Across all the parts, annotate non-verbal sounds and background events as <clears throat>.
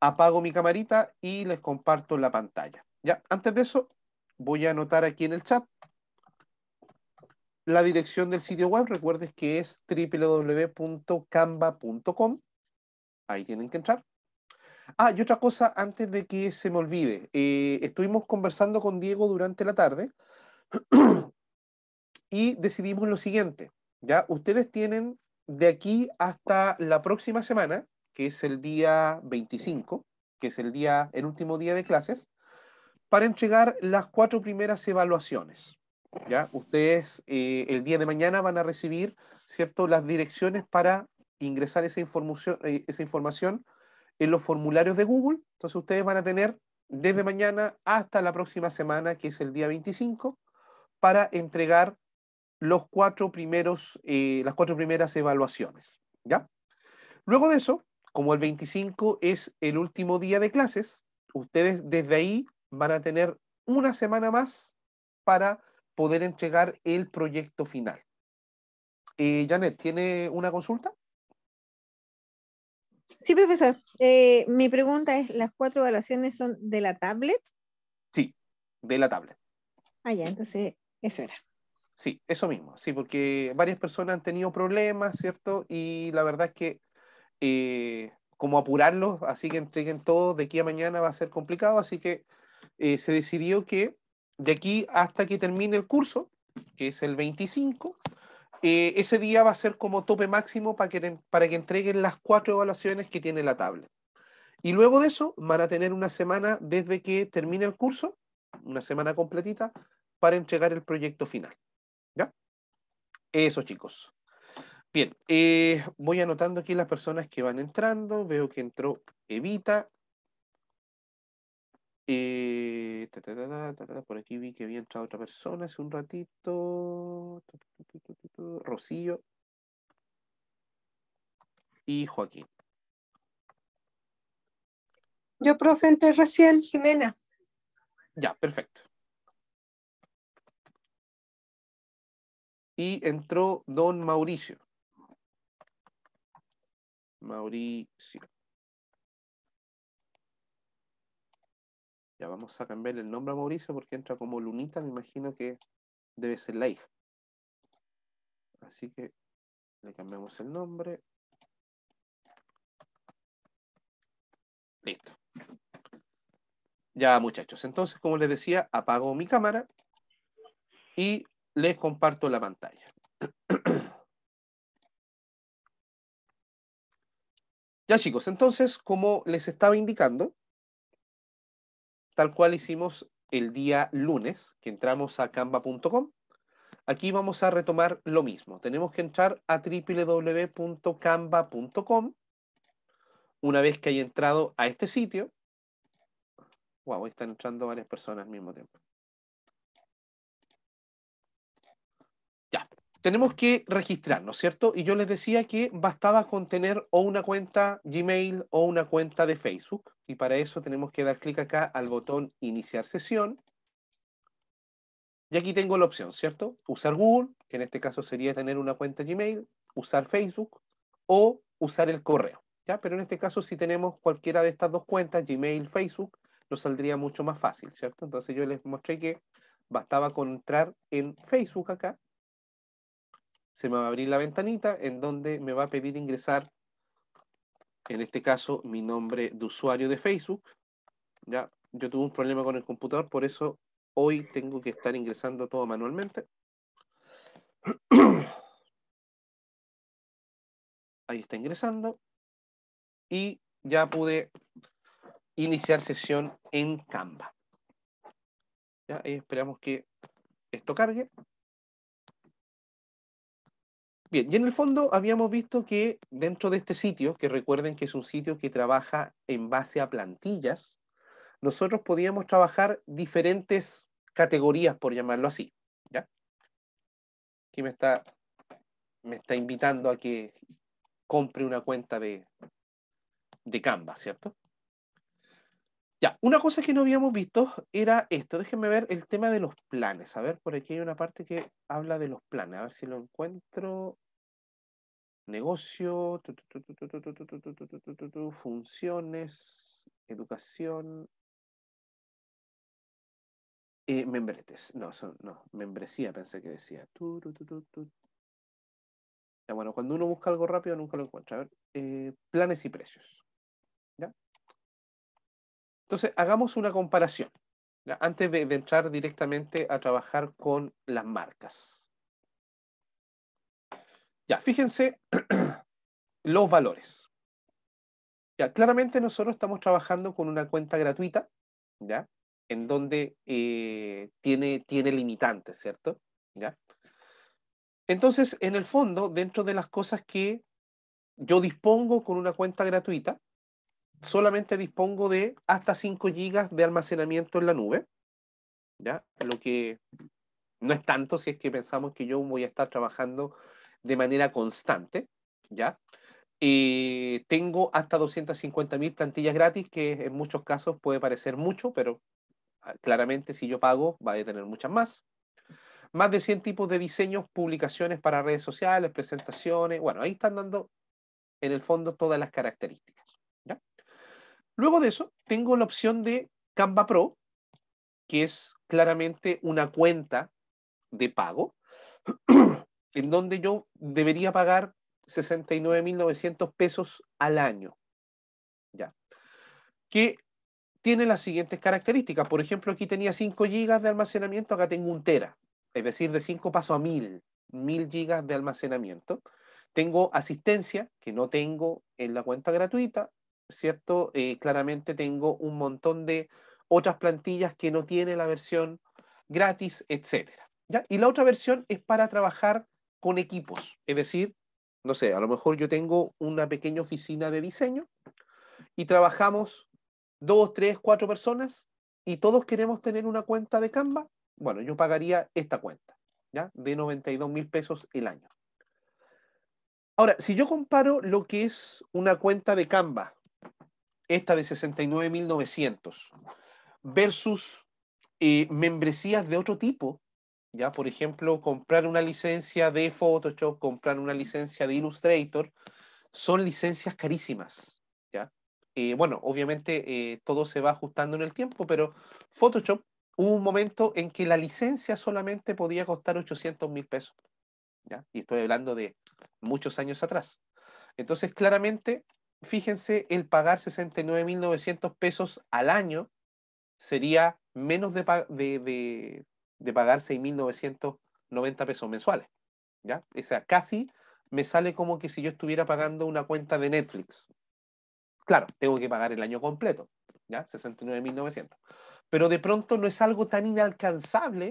apago mi camarita y les comparto la pantalla. Ya, antes de eso, voy a anotar aquí en el chat la dirección del sitio web. Recuerdes que es www.canva.com. Ahí tienen que entrar. Ah, y otra cosa antes de que se me olvide. Eh, estuvimos conversando con Diego durante la tarde <clears throat> y decidimos lo siguiente. Ya, ustedes tienen de aquí hasta la próxima semana que es el día 25, que es el, día, el último día de clases, para entregar las cuatro primeras evaluaciones. ¿ya? Ustedes eh, el día de mañana van a recibir ¿cierto? las direcciones para ingresar esa información, eh, esa información en los formularios de Google. Entonces ustedes van a tener desde mañana hasta la próxima semana, que es el día 25, para entregar los cuatro primeros, eh, las cuatro primeras evaluaciones. ¿ya? Luego de eso, como el 25 es el último día de clases, ustedes desde ahí van a tener una semana más para poder entregar el proyecto final. Eh, Janet, ¿tiene una consulta? Sí, profesor. Eh, mi pregunta es, ¿las cuatro evaluaciones son de la tablet? Sí, de la tablet. Ah, ya, entonces eso era. Sí, eso mismo, sí, porque varias personas han tenido problemas, ¿cierto? Y la verdad es que eh, como apurarlos, así que entreguen todo de aquí a mañana va a ser complicado, así que eh, se decidió que de aquí hasta que termine el curso, que es el 25, eh, ese día va a ser como tope máximo para que, para que entreguen las cuatro evaluaciones que tiene la tablet. Y luego de eso van a tener una semana desde que termine el curso, una semana completita, para entregar el proyecto final. ¿Ya? Eso chicos. Bien, eh, voy anotando aquí las personas que van entrando. Veo que entró Evita. Eh, por aquí vi que había entrado otra persona hace un ratito. Rocío. Y Joaquín. Yo, profe, entré recién, Jimena. Ya, perfecto. Y entró don Mauricio. Mauricio. Ya vamos a cambiar el nombre a Mauricio porque entra como Lunita, me imagino que debe ser la hija. Así que le cambiamos el nombre. Listo. Ya muchachos, entonces como les decía, apago mi cámara y les comparto la pantalla. Ya chicos, entonces, como les estaba indicando, tal cual hicimos el día lunes, que entramos a canva.com, aquí vamos a retomar lo mismo. Tenemos que entrar a www.canva.com. Una vez que hay entrado a este sitio, wow, están entrando varias personas al mismo tiempo. tenemos que registrarnos, ¿cierto? Y yo les decía que bastaba con tener o una cuenta Gmail o una cuenta de Facebook. Y para eso tenemos que dar clic acá al botón iniciar sesión. Y aquí tengo la opción, ¿cierto? Usar Google, que en este caso sería tener una cuenta Gmail, usar Facebook o usar el correo. ¿ya? Pero en este caso, si tenemos cualquiera de estas dos cuentas, Gmail, Facebook, nos saldría mucho más fácil, ¿cierto? Entonces yo les mostré que bastaba con entrar en Facebook acá se me va a abrir la ventanita en donde me va a pedir ingresar, en este caso, mi nombre de usuario de Facebook. Ya, yo tuve un problema con el computador, por eso hoy tengo que estar ingresando todo manualmente. <clears throat> Ahí está ingresando. Y ya pude iniciar sesión en Canva. Ya, ahí esperamos que esto cargue. Bien, y en el fondo habíamos visto que dentro de este sitio, que recuerden que es un sitio que trabaja en base a plantillas, nosotros podíamos trabajar diferentes categorías, por llamarlo así. ¿ya? Aquí me está, invitando a que compre una cuenta de, de Canva, ¿cierto? Ya, una cosa que no habíamos visto era esto. Déjenme ver el tema de los planes. A ver, por aquí hay una parte que habla de los planes. A ver si lo encuentro. Negocio, funciones, educación. membretes. No, no, membresía pensé que decía. Ya, bueno, cuando uno busca algo rápido nunca lo encuentra. A ver, planes y precios. Entonces, hagamos una comparación antes de, entrar directamente a trabajar con las marcas. Ya, fíjense <clears throat> los valores. Ya, claramente nosotros estamos trabajando con una cuenta gratuita, ¿ya? En donde eh, tiene, tiene limitantes, ¿cierto? Entonces, en el fondo, dentro de las cosas que yo dispongo con una cuenta gratuita, solamente dispongo de hasta 5 GB de almacenamiento en la nube, ¿ya? Lo que no es tanto si es que pensamos que yo voy a estar trabajando de manera constante, ¿ya? tengo hasta 250.000 plantillas gratis, que en muchos casos puede parecer mucho, pero ah, claramente si yo pago, va a tener muchas más. Más de 100 tipos de diseños, publicaciones para redes sociales, presentaciones. Bueno, ahí están dando en el fondo todas las características. Luego de eso, tengo la opción de Canva Pro, que es claramente una cuenta de pago, <clears throat> en donde yo debería pagar 69.900 pesos al año. Ya. Que tiene las siguientes características. Por ejemplo, aquí tenía 5 GB de almacenamiento, acá tengo un tera. Es decir, de 5 paso a 1000, 1000 GB de almacenamiento. Tengo asistencia, que no tengo en la cuenta gratuita. ¿cierto? Eh, claramente tengo un montón de otras plantillas que no tiene la versión gratis, etc. ¿ya? Y la otra versión es para trabajar con equipos, es decir, no sé, a lo mejor yo tengo una pequeña oficina de diseño y trabajamos dos, tres, cuatro personas y todos queremos tener una cuenta de Canva, bueno, yo pagaría esta cuenta, ¿ya? De 92 mil pesos el año. Ahora, si yo comparo lo que es una cuenta de Canva esta de 69.900, versus eh, membresías de otro tipo, ya por ejemplo, comprar una licencia de Photoshop, comprar una licencia de Illustrator, son licencias carísimas, ¿ya? Eh, bueno, obviamente eh, todo se va ajustando en el tiempo, pero Photoshop hubo un momento en que la licencia solamente podía costar 800 mil pesos, ¿ya? Y estoy hablando de muchos años atrás. Entonces, claramente, fíjense, el pagar 69.900 pesos al año sería menos de, de, de, pagar 6.990 pesos mensuales. ¿ya? O sea, casi me sale como que si yo estuviera pagando una cuenta de Netflix. Claro, tengo que pagar el año completo, ¿ya? 69.900. Pero de pronto no es algo tan inalcanzable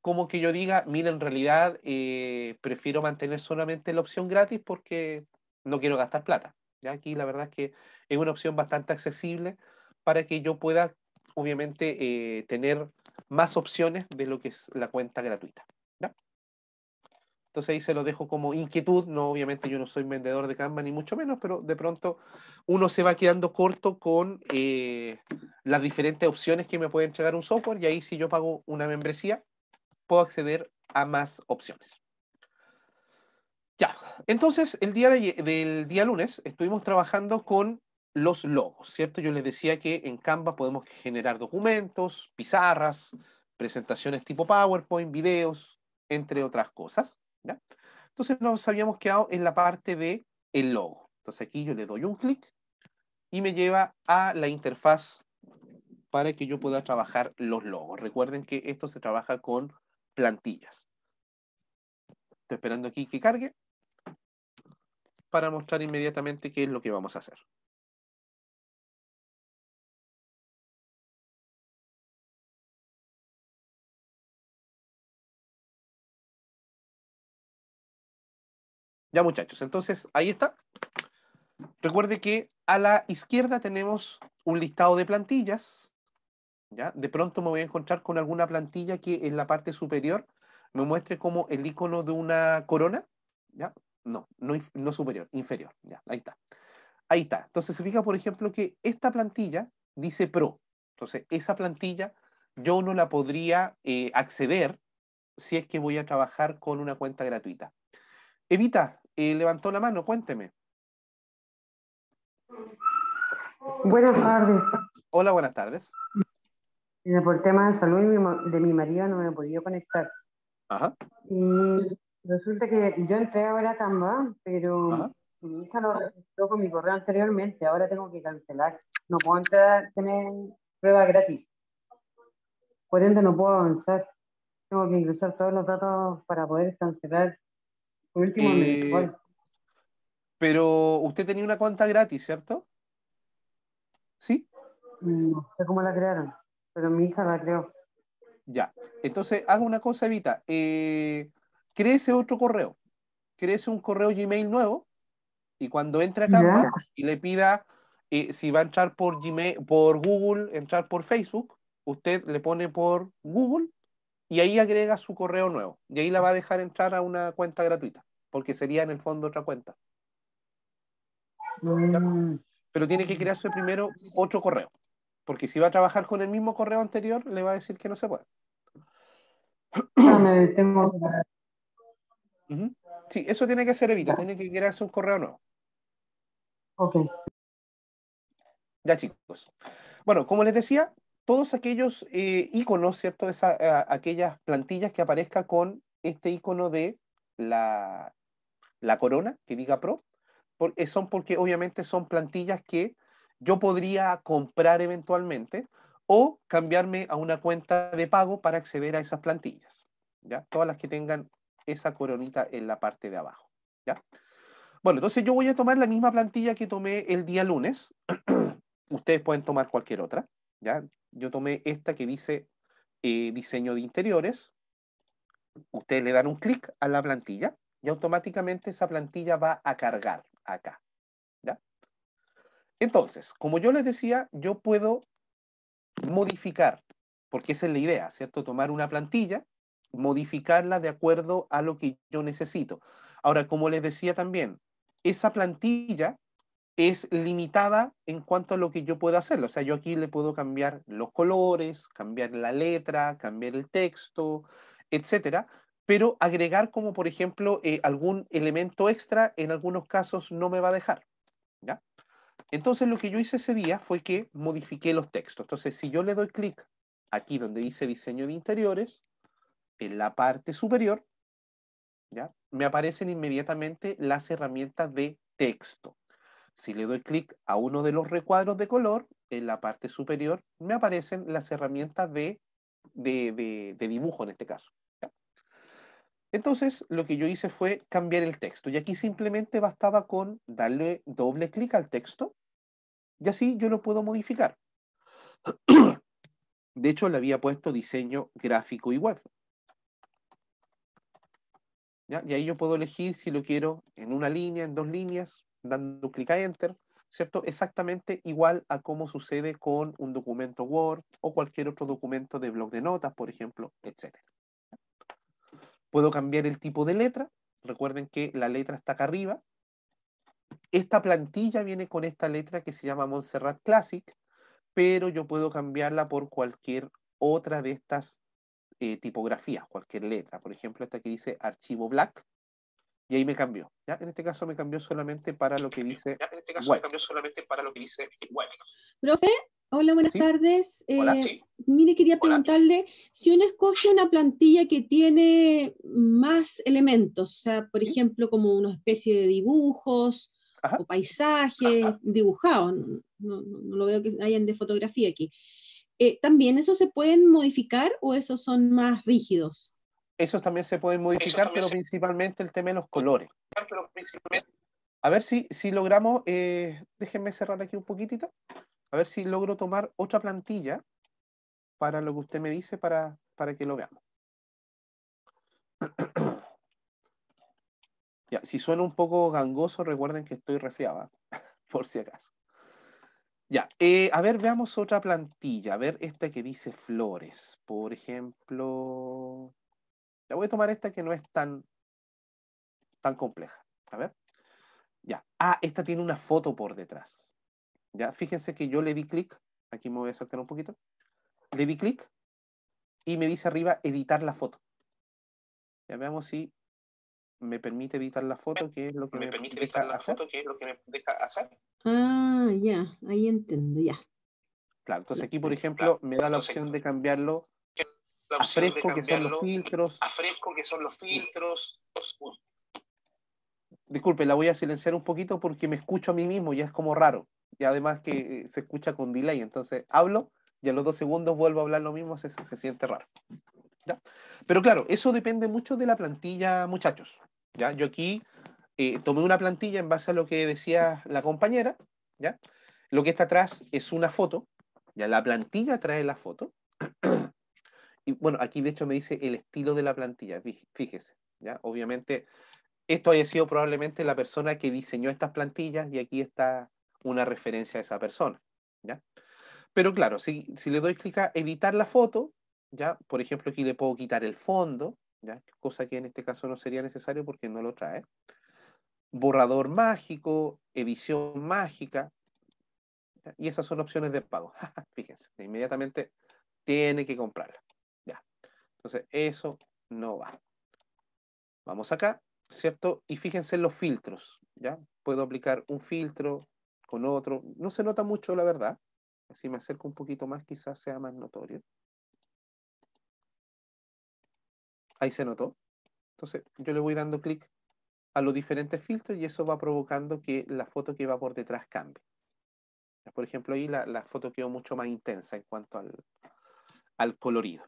como que yo diga, mira, en realidad eh, prefiero mantener solamente la opción gratis porque no quiero gastar plata. Aquí la verdad es que es una opción bastante accesible para que yo pueda, obviamente, eh, tener más opciones de lo que es la cuenta gratuita. Entonces ahí se lo dejo como inquietud. No, obviamente yo no soy vendedor de Canva ni mucho menos, pero de pronto uno se va quedando corto con eh, las diferentes opciones que me puede entregar un software y ahí si yo pago una membresía puedo acceder a más opciones. Ya, entonces el día del día lunes estuvimos trabajando con los logos, ¿cierto? Yo les decía que en Canva podemos generar documentos, pizarras, presentaciones tipo PowerPoint, videos, entre otras cosas. ¿ya? Entonces nos habíamos quedado en la parte de el logo. Entonces aquí yo le doy un clic y me lleva a la interfaz para que yo pueda trabajar los logos. Recuerden que esto se trabaja con plantillas. Estoy esperando aquí que cargue para mostrar inmediatamente qué es lo que vamos a hacer. Ya muchachos, entonces ahí está. Recuerde que a la izquierda tenemos un listado de plantillas. ¿ya? De pronto me voy a encontrar con alguna plantilla que en la parte superior me muestre como el icono de una corona. ¿ya? no, no, superior, inferior. Ya, ahí está. Ahí está. Entonces se fija, por ejemplo, que esta plantilla dice pro. Entonces, esa plantilla yo no la podría eh, acceder si es que voy a trabajar con una cuenta gratuita. Evita, eh, levantó la mano, cuénteme. Buenas tardes. Hola, buenas tardes. Por tema de salud de mi marido no me he podido conectar. Ajá. Resulta que yo entré ahora a Canva, pero mi hija no registró con mi correo anteriormente. Ahora tengo que cancelar. No puedo entrar, tener prueba gratis. Por ende, no puedo avanzar. Tengo que ingresar todos los datos para poder cancelar. Por último, eh, Pero usted tenía una cuenta gratis, ¿cierto? ¿Sí? Mm, no sé cómo la crearon, pero mi hija la creó. Ya. Entonces, haz una cosa, Evita. Eh, crece otro correo, crece un correo Gmail nuevo y cuando entra Canva y le pida eh, si va a entrar por Gmail, por Google, entrar por Facebook, usted le pone por Google y ahí agrega su correo nuevo y ahí la va a dejar entrar a una cuenta gratuita porque sería en el fondo otra cuenta. Mm. Pero tiene que crearse primero otro correo porque si va a trabajar con el mismo correo anterior le va a decir que no se puede. Ah, Sí, eso tiene que ser evitado, tiene que crearse un correo nuevo. Ok. Ya, chicos. Bueno, como les decía, todos aquellos eh, iconos, ¿cierto? Eh, aquellas plantillas que aparezca con este icono de la, corona que diga Pro, porque eh, son porque obviamente son plantillas que yo podría comprar eventualmente o cambiarme a una cuenta de pago para acceder a esas plantillas. ¿ya? Todas las que tengan esa coronita en la parte de abajo. ¿ya? Bueno, entonces yo voy a tomar la misma plantilla que tomé el día lunes. <clears throat> Ustedes pueden tomar cualquier otra. ¿ya? Yo tomé esta que dice eh, diseño de interiores. Ustedes le dan un clic a la plantilla y automáticamente esa plantilla va a cargar acá. ¿ya? Entonces, como yo les decía, yo puedo modificar, porque esa es la idea, ¿cierto? Tomar una plantilla modificarla de acuerdo a lo que yo necesito. Ahora, como les decía también, esa plantilla es limitada en cuanto a lo que yo puedo hacer. O sea, yo aquí le puedo cambiar los colores, cambiar la letra, cambiar el texto, etcétera. Pero agregar como, por ejemplo, eh, algún elemento extra, en algunos casos no me va a dejar. Entonces, lo que yo hice ese día fue que modifiqué los textos. Entonces, si yo le doy clic aquí donde dice diseño de interiores, en la parte superior, ¿ya? me aparecen inmediatamente las herramientas de texto. Si le doy clic a uno de los recuadros de color, en la parte superior me aparecen las herramientas de, dibujo en este caso. Entonces, lo que yo hice fue cambiar el texto. Y aquí simplemente bastaba con darle doble clic al texto. Y así yo lo puedo modificar. <clears throat> De hecho, le había puesto diseño gráfico y web. Y ahí yo puedo elegir si lo quiero en una línea, en dos líneas, dando clic a Enter, ¿cierto? Exactamente igual a cómo sucede con un documento Word o cualquier otro documento de blog de notas, por ejemplo, etc. Puedo cambiar el tipo de letra. Recuerden que la letra está acá arriba. Esta plantilla viene con esta letra que se llama Montserrat Classic, pero yo puedo cambiarla por cualquier otra de estas eh, tipografía cualquier letra. Por ejemplo, esta que dice archivo black, y ahí me cambió. ¿ya? En este caso me cambió solamente para lo que dice. En este caso me cambió solamente para lo que dice web. Profe, hola, buenas tardes. Hola, eh, sí. Mire, quería preguntarle si uno escoge una plantilla que tiene más elementos, o sea, por ejemplo, como una especie de dibujos o paisajes dibujados, no, no, no, lo veo que hayan de fotografía aquí. Eh, ¿también esos se pueden modificar o esos son más rígidos? Esos también se pueden modificar, pero principalmente el tema de los colores. A ver si, si logramos, eh, déjenme cerrar aquí un poquitito, a ver si logro tomar otra plantilla para lo que usted me dice para, para que lo veamos. <clears throat> si suena un poco gangoso, recuerden que estoy resfriada, ¿ah? <laughs> por si acaso. Ya, eh, a ver, veamos otra plantilla. A ver, esta que dice flores, por ejemplo. Ya voy a tomar esta que no es tan, tan compleja. A ver. Ya. Ah, esta tiene una foto por detrás. Ya, fíjense que yo le di clic. Aquí me voy a saltar un poquito. Le di clic y me dice arriba editar la foto. Ya veamos si me permite editar la foto, que es lo que me, permite editar la foto, que es lo que me deja hacer. Ah, ya, ahí entiendo, ya. Claro, entonces aquí, por ejemplo, me da la opción de cambiarlo a que son los filtros. A que son los filtros. Disculpe, la voy a silenciar un poquito porque me escucho a mí mismo, ya es como raro. Y además que eh, se escucha con delay, entonces hablo y a los dos segundos vuelvo a hablar lo mismo, se, se siente raro. Pero claro, eso depende mucho de la plantilla, muchachos. ¿ya? Yo aquí eh, tomé una plantilla en base a lo que decía la compañera. ¿ya? Lo que está atrás es una foto. ¿ya? La plantilla trae la foto. <clears throat> y bueno, aquí de hecho me dice el estilo de la plantilla. Fíjese. ¿ya? Obviamente, esto haya sido probablemente la persona que diseñó estas plantillas y aquí está una referencia a esa persona. ¿ya? Pero claro, si, si le doy clic a evitar la foto, ¿ya? Por ejemplo, aquí le puedo quitar el fondo, ¿ya? Cosa que en este caso no sería necesario porque no lo trae. Borrador mágico, edición mágica, y esas son opciones de pago. <laughs> Fíjense, inmediatamente tiene que comprarla, ¿ya? Entonces, eso no va. Vamos acá, ¿cierto? Y fíjense en los filtros, ¿ya? Puedo aplicar un filtro con otro. No se nota mucho, la verdad. Si me acerco un poquito más, quizás sea más notorio. Ahí se notó. Entonces yo le voy dando clic a los diferentes filtros y eso va provocando que la foto que va por detrás cambie. Por ejemplo, ahí la, foto quedó mucho más intensa en cuanto al, colorido.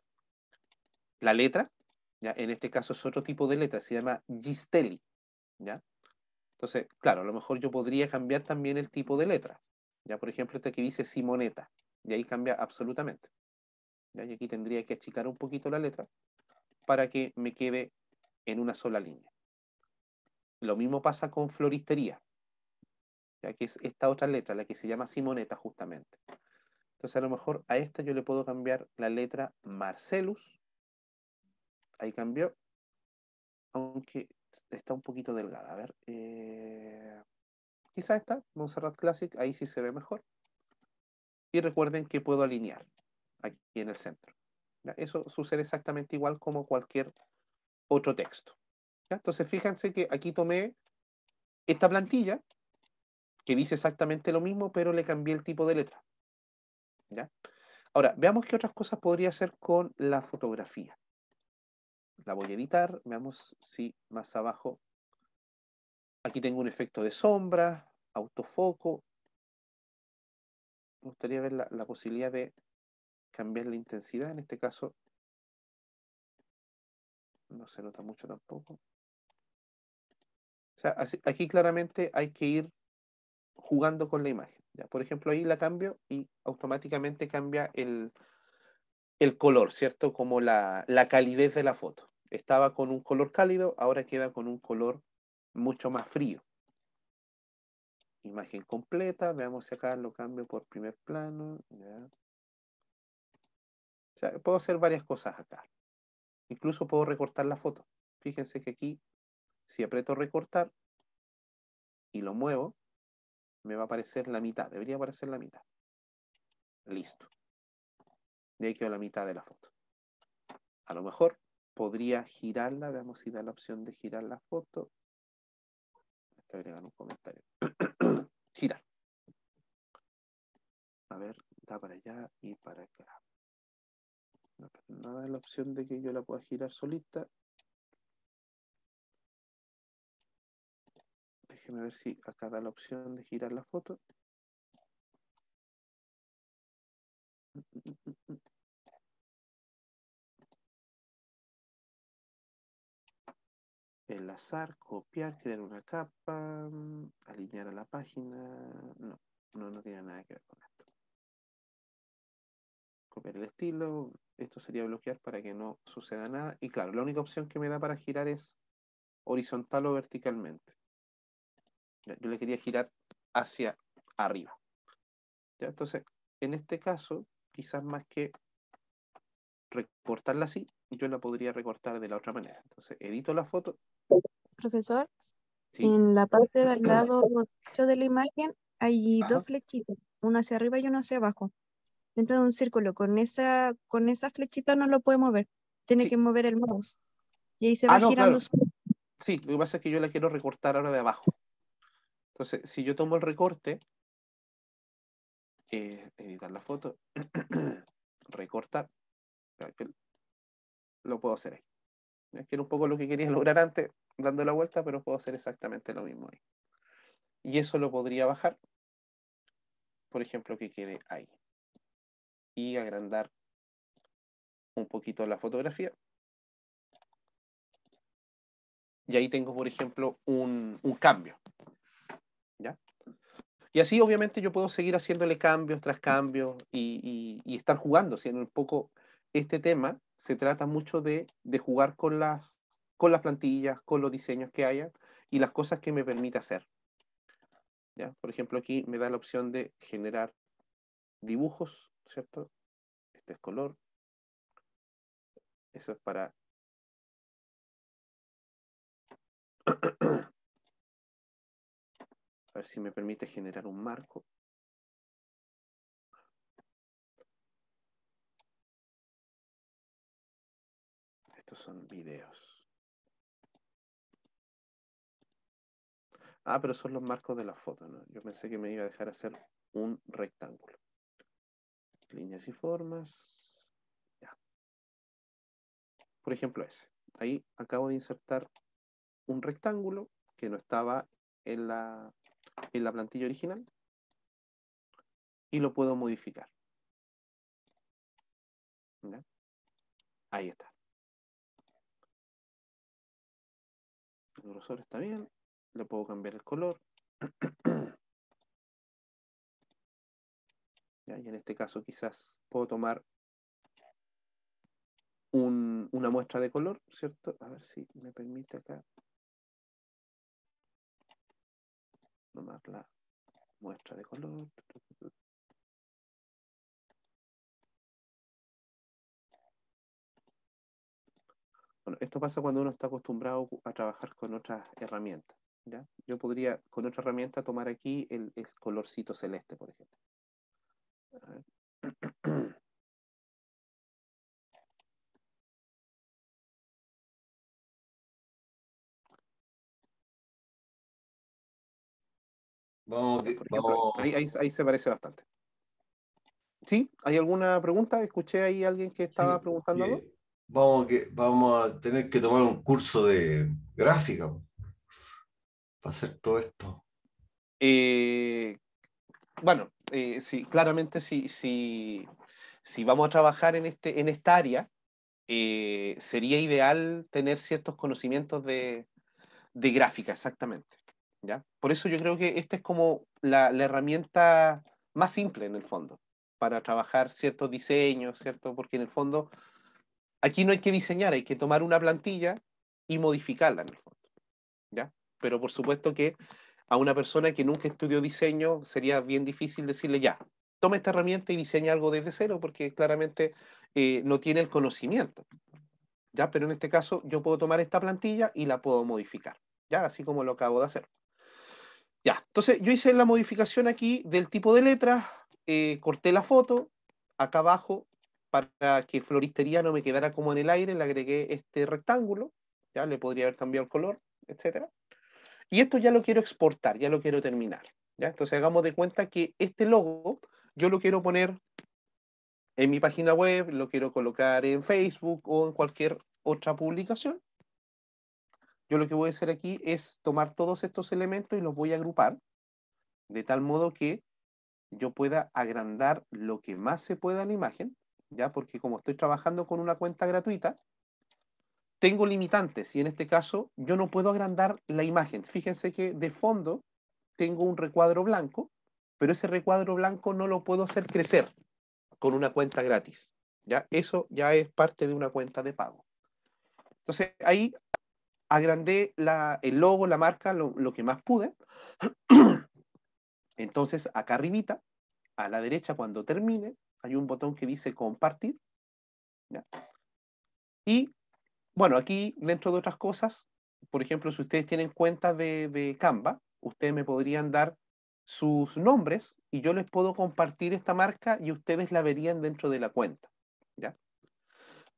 La letra, ¿ya? en este caso es otro tipo de letra, se llama Gistelli. ¿ya? Entonces, claro, a lo mejor yo podría cambiar también el tipo de letra. ¿ya? Por ejemplo, este que dice Simoneta, y ahí cambia absolutamente. Y aquí tendría que achicar un poquito la letra para que me quede en una sola línea. Lo mismo pasa con floristería, ya que es esta otra letra, la que se llama Simoneta justamente. Entonces a lo mejor a esta yo le puedo cambiar la letra Marcelus. Ahí cambió. Aunque está un poquito delgada. A ver. Eh, quizá esta, Monserrat Classic, ahí sí se ve mejor. Y recuerden que puedo alinear aquí en el centro. Eso sucede exactamente igual como cualquier otro texto. Entonces, fíjense que aquí tomé esta plantilla que dice exactamente lo mismo, pero le cambié el tipo de letra. Ahora, veamos qué otras cosas podría hacer con la fotografía. La voy a editar, veamos si más abajo. Aquí tengo un efecto de sombra, autofoco. Me gustaría ver la posibilidad de cambiar la intensidad, en este caso no se nota mucho tampoco. O sea, aquí claramente hay que ir jugando con la imagen. ¿ya? Por ejemplo, ahí la cambio y automáticamente cambia el, el color, ¿cierto? Como la, la calidez de la foto. Estaba con un color cálido, ahora queda con un color mucho más frío. Imagen completa, veamos si acá lo cambio por primer plano. O sea, puedo hacer varias cosas acá. Incluso puedo recortar la foto. Fíjense que aquí, si aprieto recortar y lo muevo, me va a aparecer la mitad. Debería aparecer la mitad. Listo. De ahí quedó la mitad de la foto. A lo mejor podría girarla. Veamos si da la opción de girar la foto. un comentario. <coughs> Girar. A ver, da para allá y para acá. No, nada la opción de que yo la pueda girar solita. Déjeme ver si acá da la opción de girar la foto. Enlazar, copiar, crear una capa, alinear a la página. No, no, no tiene nada que ver con esto. Copiar el estilo, esto sería bloquear para que no suceda nada. Y claro, la única opción que me da para girar es horizontal o verticalmente. Yo le quería girar hacia arriba. ¿Ya? Entonces, en este caso, quizás más que recortarla así, yo la podría recortar de la otra manera. Entonces, edito la foto. Profesor, en la parte del <clears throat> lado de la imagen hay dos flechitas, una hacia arriba y una hacia abajo dentro de un círculo, con esa, con esa flechita no lo puede mover, tiene que mover el mouse. Y ahí se ah, va girando. Sí, lo que pasa es que yo la quiero recortar ahora de abajo. Entonces, si yo tomo el recorte, editar eh, eh, la foto, <clears throat> recortar, lo puedo hacer ahí. Es que era un poco lo que quería <laughs> lograr antes, dando la vuelta, pero puedo hacer exactamente lo mismo ahí. Y eso lo podría bajar, por ejemplo, que quede ahí y agrandar un poquito la fotografía. Y ahí tengo, por ejemplo, un, cambio. Y así obviamente yo puedo seguir haciéndole cambios tras cambios y, estar jugando, un poco este tema se trata mucho de, jugar con las, con las plantillas, con los diseños que haya y las cosas que me permite hacer. ¿Ya? Por ejemplo, aquí me da la opción de generar dibujos ¿cierto? Este es color. Eso es para... <coughs> A ver si me permite generar un marco. Estos son videos. Ah, pero son los marcos de la foto, ¿no? Yo pensé que me iba a dejar hacer un rectángulo líneas y formas. Por ejemplo, ese. Ahí acabo de insertar un rectángulo que no estaba en la, en la plantilla original y lo puedo modificar. Ahí está. El grosor está bien. Le puedo cambiar el color. <clears throat> Y en este caso quizás puedo tomar una muestra de color, ¿cierto? A ver si me permite acá tomar la muestra de color. Bueno, esto pasa cuando uno está acostumbrado a trabajar con otras herramientas. Yo podría con otra herramienta tomar aquí el colorcito celeste, por ejemplo. <clears throat> Vamos, vamos. Ahí, ahí, se parece bastante. ¿Sí? ¿Hay alguna pregunta? Escuché ahí alguien que estaba preguntando. Eh, vamos, que, vamos a tener que tomar un curso de gráfica para hacer todo esto. Eh, bueno, eh, claramente si, si, si, vamos a trabajar en, este, en esta área, eh, sería ideal tener ciertos conocimientos de, gráfica, exactamente. ¿ya? Por eso yo creo que esta es como la, herramienta más simple en el fondo, para trabajar ciertos diseños, ¿cierto? Porque en el fondo aquí no hay que diseñar, hay que tomar una plantilla y modificarla en el fondo. ¿ya? Pero por supuesto que a una persona que nunca estudió diseño, sería bien difícil decirle ya, toma esta herramienta y diseña algo desde cero, porque claramente eh, no tiene el conocimiento. ¿ya? Pero en este caso yo puedo tomar esta plantilla y la puedo modificar, ¿ya? Así como lo acabo de hacer. Ya, entonces yo hice la modificación aquí del tipo de letra, eh, corté la foto, acá abajo, para que floristería no me quedara como en el aire, le agregué este rectángulo, ya le podría haber cambiado el color, etcétera. Y esto ya lo quiero exportar, ya lo quiero terminar. ¿ya? Entonces hagamos de cuenta que este logo yo lo quiero poner en mi página web, lo quiero colocar en Facebook o en cualquier otra publicación. Yo lo que voy a hacer aquí es tomar todos estos elementos y los voy a agrupar de tal modo que yo pueda agrandar lo que más se pueda la imagen, ya porque como estoy trabajando con una cuenta gratuita, tengo limitantes y en este caso yo no puedo agrandar la imagen. Fíjense que de fondo tengo un recuadro blanco, pero ese recuadro blanco no lo puedo hacer crecer con una cuenta gratis. ¿ya? Eso ya es parte de una cuenta de pago. Entonces ahí agrandé el logo, la marca, lo, que más pude. <clears throat> Entonces acá arribita, a la derecha cuando termine, hay un botón que dice compartir. Y bueno, aquí dentro de otras cosas, por ejemplo, si ustedes tienen cuentas de, Canva, ustedes me podrían dar sus nombres y yo les puedo compartir esta marca y ustedes la verían dentro de la cuenta.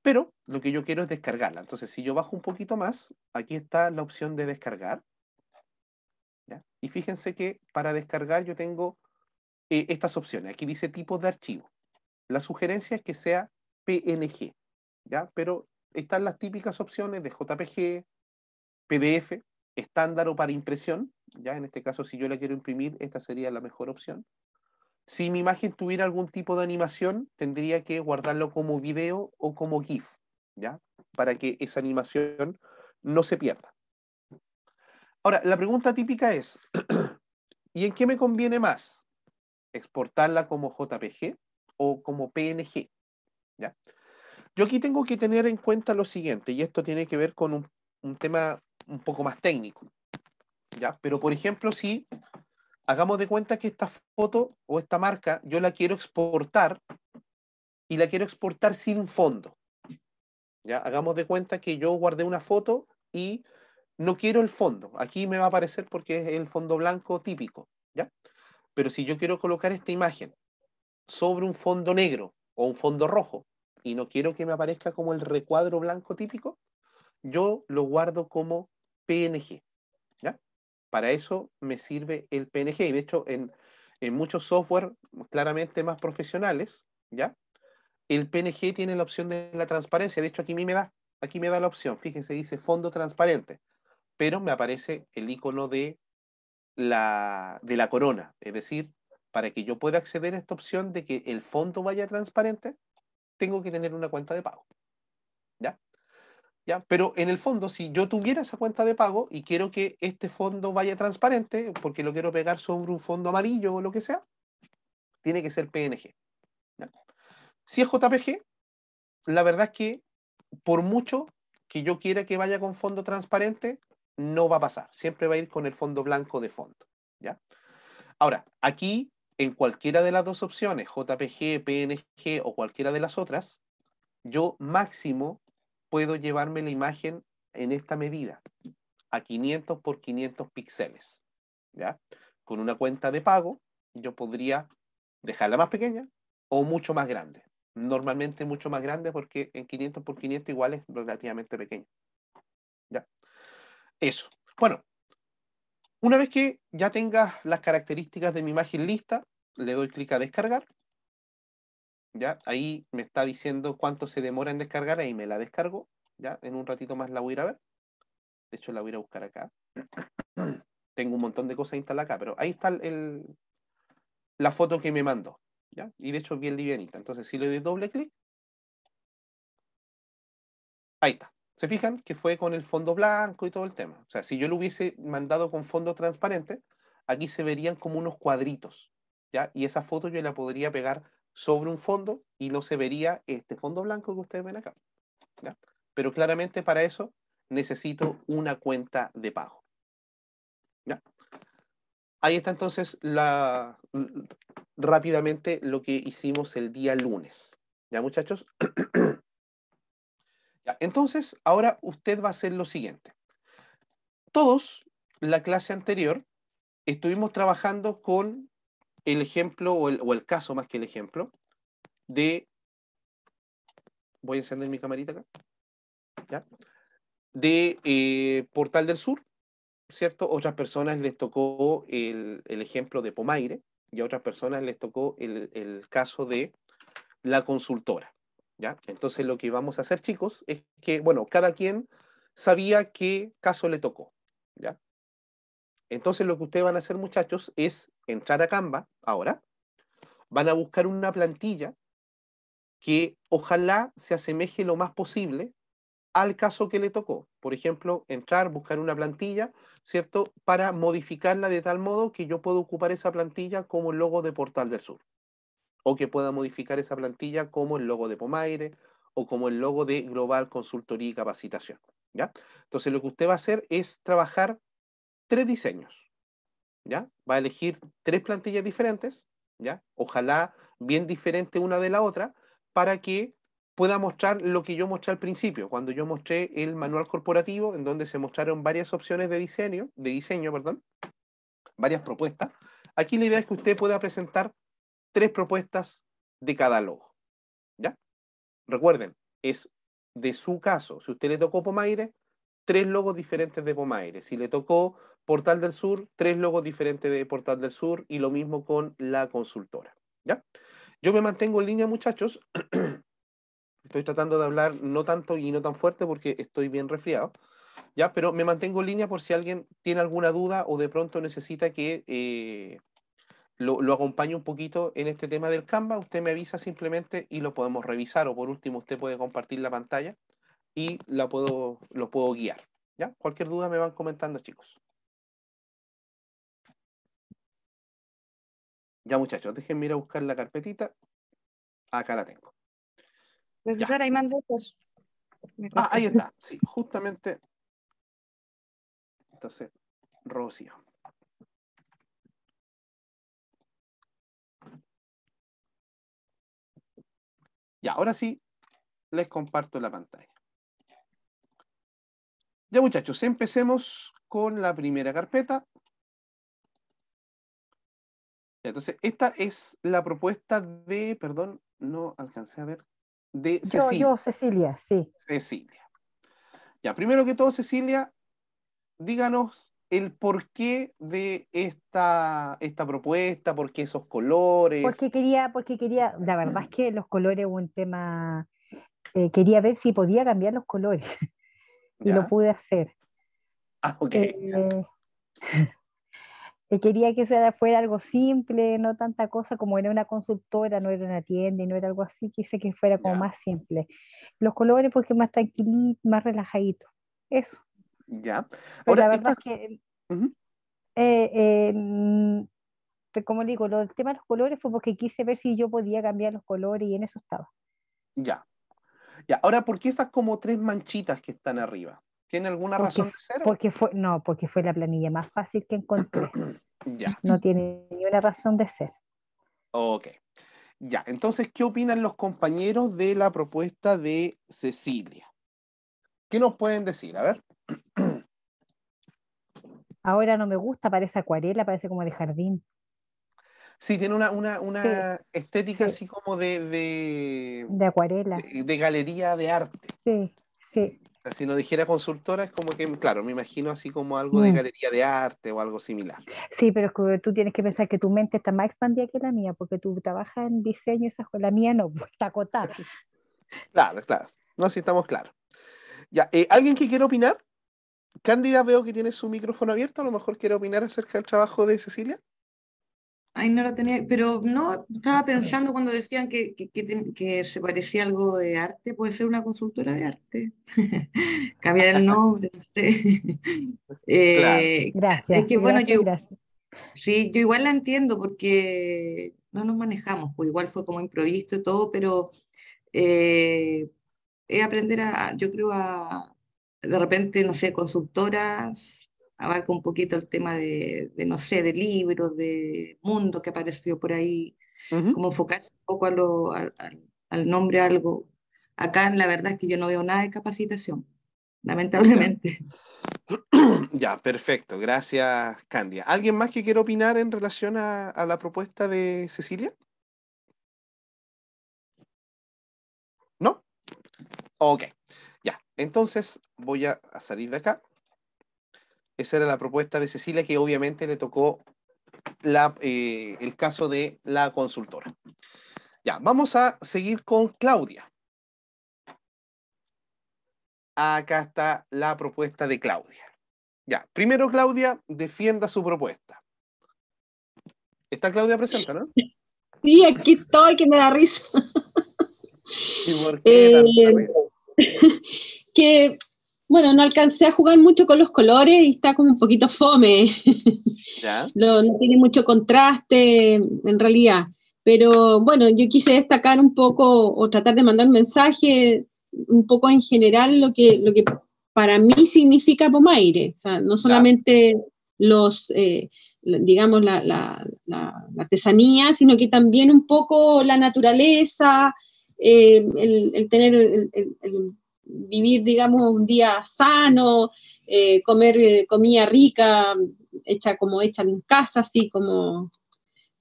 Pero lo que yo quiero es descargarla. Entonces, si yo bajo un poquito más, aquí está la opción de descargar. Y fíjense que para descargar yo tengo eh, estas opciones. Aquí dice tipos de archivo. La sugerencia es que sea PNG, ¿ya? pero están las típicas opciones de JPG, PDF, estándar o para impresión. Ya en este caso, si yo la quiero imprimir, esta sería la mejor opción. Si mi imagen tuviera algún tipo de animación, tendría que guardarlo como video o como GIF, ¿ya? Para que esa animación no se pierda. Ahora, la pregunta típica es, <clears throat> ¿y en qué me conviene más? ¿Exportarla como JPG o como PNG? ¿Ya? Yo aquí tengo que tener en cuenta lo siguiente, y esto tiene que ver con un, tema un poco más técnico. ¿ya? Pero, por ejemplo, si hagamos de cuenta que esta foto o esta marca yo la quiero exportar y la quiero exportar sin fondo. ¿ya? Hagamos de cuenta que yo guardé una foto y no quiero el fondo. Aquí me va a aparecer porque es el fondo blanco típico. ¿ya? Pero si yo quiero colocar esta imagen sobre un fondo negro o un fondo rojo, y no quiero que me aparezca como el recuadro blanco típico, yo lo guardo como PNG. ¿ya? Para eso me sirve el PNG. Y de hecho, en, muchos software claramente más profesionales, ¿ya? el PNG tiene la opción de la transparencia. De hecho, aquí me da, aquí me da la opción. Fíjense, dice fondo transparente, pero me aparece el icono de la, de la corona. Es decir, para que yo pueda acceder a esta opción de que el fondo vaya transparente, tengo que tener una cuenta de pago. ¿Ya? ¿Ya? Pero en el fondo, si yo tuviera esa cuenta de pago y quiero que este fondo vaya transparente, porque lo quiero pegar sobre un fondo amarillo o lo que sea, tiene que ser PNG. ¿Ya? Si es JPG, la verdad es que por mucho que yo quiera que vaya con fondo transparente, no va a pasar. Siempre va a ir con el fondo blanco de fondo. ¿ya? Ahora, aquí en cualquiera de las dos opciones, JPG, PNG o cualquiera de las otras, yo máximo puedo llevarme la imagen en esta medida, a 500 por 500 píxeles. ¿ya? Con una cuenta de pago, yo podría dejarla más pequeña o mucho más grande. Normalmente mucho más grande porque en 500 por 500 igual es relativamente pequeño. ¿ya? Eso. Bueno, una vez que ya tengas las características de mi imagen lista, le doy clic a descargar. ¿ya? Ahí me está diciendo cuánto se demora en descargar, ahí me la descargo. ¿ya? En un ratito más la voy a ir a ver. De hecho, la voy a ir a buscar acá. <clears throat> Tengo un montón de cosas instaladas acá, pero ahí está la foto que me mandó. ¿ya? Y de hecho bien livianita. Entonces, si le doy doble clic, ahí está. ¿Se fijan que fue con el fondo blanco y todo el tema? O sea, si yo lo hubiese mandado con fondo transparente, aquí se verían como unos cuadritos, ¿ya? Y esa foto yo la podría pegar sobre un fondo y no se vería este fondo blanco que ustedes ven acá. ¿ya? Pero claramente para eso necesito una cuenta de pago. ¿ya? Ahí está entonces la, rápidamente lo que hicimos el día lunes. ¿Ya muchachos? <clears throat> Entonces, ahora usted va a hacer lo siguiente. Todos, la clase anterior, estuvimos trabajando con el ejemplo, o el, caso más que el ejemplo, de... Voy a encender mi camarita acá. De eh, Portal del Sur, ¿cierto? Otras personas les tocó el, ejemplo de Pomaire y a otras personas les tocó el caso de la consultora. Entonces lo que vamos a hacer, chicos, es que, bueno, cada quien sabía qué caso le tocó, ¿ya? Entonces lo que ustedes van a hacer, muchachos, es entrar a Canva ahora, van a buscar una plantilla que ojalá se asemeje lo más posible al caso que le tocó. Por ejemplo, entrar, buscar una plantilla, ¿cierto? Para modificarla de tal modo que yo pueda ocupar esa plantilla como logo de Portal del Sur o que pueda modificar esa plantilla como el logo de Pomaire o como el logo de Global Consultoría y Capacitación. ¿ya? Entonces lo que usted va a hacer es trabajar tres diseños. ¿ya? Va a elegir tres plantillas diferentes, ¿ya? ojalá bien diferentes una de la otra, para que pueda mostrar lo que yo mostré al principio, cuando yo mostré el manual corporativo, en donde se mostraron varias opciones de diseño, de diseño, perdón, varias propuestas. Aquí la idea es que usted pueda presentar tres propuestas de cada logo. ¿Ya? Recuerden, es de su caso. Si usted le tocó Pomaire, tres logos diferentes de Pomaire. Si le tocó Portal del Sur, tres logos diferentes de Portal del Sur y lo mismo con la consultora. ¿Ya? Yo me mantengo en línea, muchachos. <clears throat> estoy tratando de hablar no tanto y no tan fuerte porque estoy bien resfriado. ¿Ya? Pero me mantengo en línea por si alguien tiene alguna duda o de pronto necesita que eh, lo, acompaño un poquito en este tema del Canva, usted me avisa simplemente y lo podemos revisar o por último usted puede compartir la pantalla y la puedo, lo puedo guiar. ¿ya? Cualquier duda me van comentando chicos. Ya muchachos, déjenme ir a buscar la carpetita. Acá la tengo. Profesor, ahí Ah, ahí está. Sí, justamente. Entonces, Rocío. Y ahora sí, les comparto la pantalla. Ya muchachos, empecemos con la primera carpeta. Entonces, esta es la propuesta de, perdón, no alcancé a ver, de Yo, yo, Cecilia, sí. Cecilia. Ya, primero que todo, Cecilia, díganos el porqué de esta, esta propuesta, por qué esos colores. Porque quería, porque quería, la verdad es mm. que los colores un tema, eh, quería ver si podía cambiar los colores <laughs> y lo pude hacer. Ah, ok. Eh, <laughs> eh, quería que fuera algo simple, no tanta cosa como era una consultora, no era una tienda y no era algo así, quise que fuera como más simple. Los colores porque más tranquilito, más relajadito. Eso. Ya. Pues ahora, Pero la verdad es que. Eh, como le digo, el tema de los colores fue porque quise ver si yo podía cambiar los colores y en eso estaba. Ya. Ya. Ahora, ¿por qué esas como tres manchitas que están arriba? ¿Tiene alguna razón de ser? Porque fue, no, porque fue la planilla más fácil que encontré. <clears throat> ya. No tiene ninguna razón de ser. Ok. Ya, entonces, ¿qué opinan los compañeros de la propuesta de Cecilia? ¿Qué nos pueden decir? A ver. <clears throat> Ahora no me gusta, parece acuarela, parece como de jardín. Sí, tiene una, estética así como de, de. acuarela. De, galería de arte. Sí, sí. Si nos dijera consultora, es como que, claro, me imagino así como algo de mm. galería de arte o algo similar. Sí, pero es que tú tienes que pensar que tu mente está más expandida que la mía, porque tú trabajas en diseño, esa la mía no, <laughs> está acotada. claro, claro. No, sí, estamos claros. Ya, eh, ¿alguien que quiera opinar? Cándida, veo que tiene su micrófono abierto, a lo mejor quiere opinar acerca del trabajo de Cecilia. Ay, no lo tenía, pero no, estaba pensando cuando decían que, que, se parecía algo de arte, puede ser una consultora de arte, <laughs> cambiar el nombre, no sé. <laughs> Eh, gracias. Es que bueno, yo, Sí, yo igual la entiendo porque no nos manejamos, pues igual fue como improviso y todo, pero eh, es aprender a, yo creo, a de repente, no sé, consultoras, abarca un poquito el tema de, no sé, de libros, de mundo que apareció por ahí, como enfocarse un poco a lo, al nombre, algo. Acá la verdad es que yo no veo nada de capacitación, lamentablemente. <clears throat> Ya, perfecto. Gracias, Candia. ¿Alguien más que quiera opinar en relación a la propuesta de Cecilia? Ok, ya. Entonces voy a salir de acá. Esa era la propuesta de Cecilia, que obviamente le tocó eh, el caso de la consultora. Ya, vamos a seguir con Claudia. Acá está la propuesta de Claudia. Ya, primero Claudia, defienda su propuesta. ¿Está Claudia presente, no? Sí, aquí el que me da risa. ¿Y por <laughs> que, bueno, no alcancé a jugar mucho con los colores y está como un poquito fome. <laughs> No, tiene mucho contraste, en realidad. Pero bueno, yo quise destacar un poco o tratar de mandar un mensaje un poco en general lo que, lo que para mí significa Pomaire. O no solamente los, eh, digamos, la, artesanía, sino que también un poco la naturaleza, eh, el, tener, el, vivir, digamos, un día sano, eh, comer eh, comida rica, hecha como hecha en casa, así como,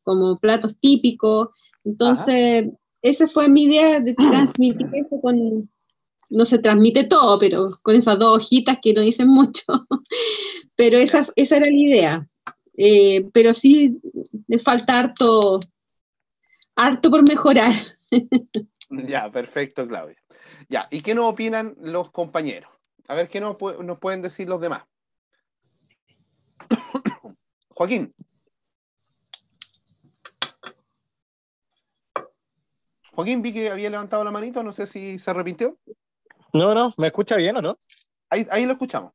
como platos típicos. Entonces, esa fue mi idea de transmitir eso con, no se transmite todo, pero con esas dos hojitas que no dicen mucho. <laughs> pero esa, esa era la idea. pero sí, me falta harto, harto por mejorar. <laughs> <laughs> Ya, perfecto, Claudia. Ya, ¿y qué nos opinan los compañeros? A ver qué nos, pueden decir los demás. <coughs> Joaquín. Joaquín, vi que había levantado la manito, no sé si se arrepintió. No, no, ¿me escucha bien o no? Ahí, lo escuchamos.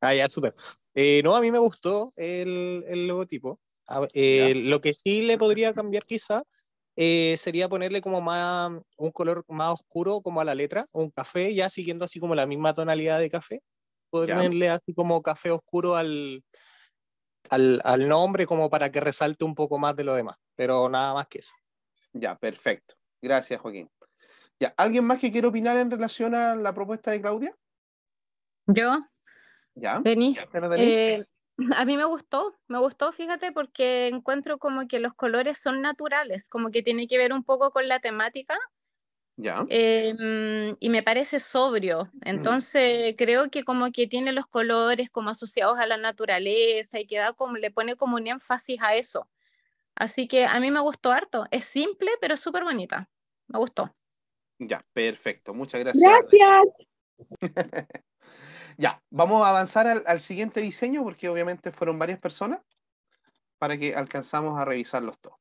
Ah, ya, súper. Eh, no, a mí me gustó el, logotipo. Eh, lo que sí le podría cambiar quizá eh, sería ponerle como más un color más oscuro como a la letra, un café, ya siguiendo así como la misma tonalidad de café. Ponerle así como café oscuro al, al, nombre como para que resalte un poco más de lo demás, pero nada más que eso. Ya, perfecto. Gracias, Joaquín. Ya, ¿alguien más que quiera opinar en relación a la propuesta de Claudia? Yo. Ya. Denis. <laughs> A mí me gustó, me gustó, fíjate, porque encuentro como que los colores son naturales, como que tiene que ver un poco con la temática. Ya. Em, y me parece sobrio. Mm. Entonces creo que como que tiene los colores como asociados a la naturaleza y que como, le pone como un énfasis a eso. Así que a mí me gustó harto. Es simple, pero súper bonita. Me gustó. Ya, perfecto. Muchas gracias. Gracias. <laughs> Ya, vamos a avanzar al, siguiente diseño porque obviamente fueron varias personas para que alcanzamos a revisarlos todos.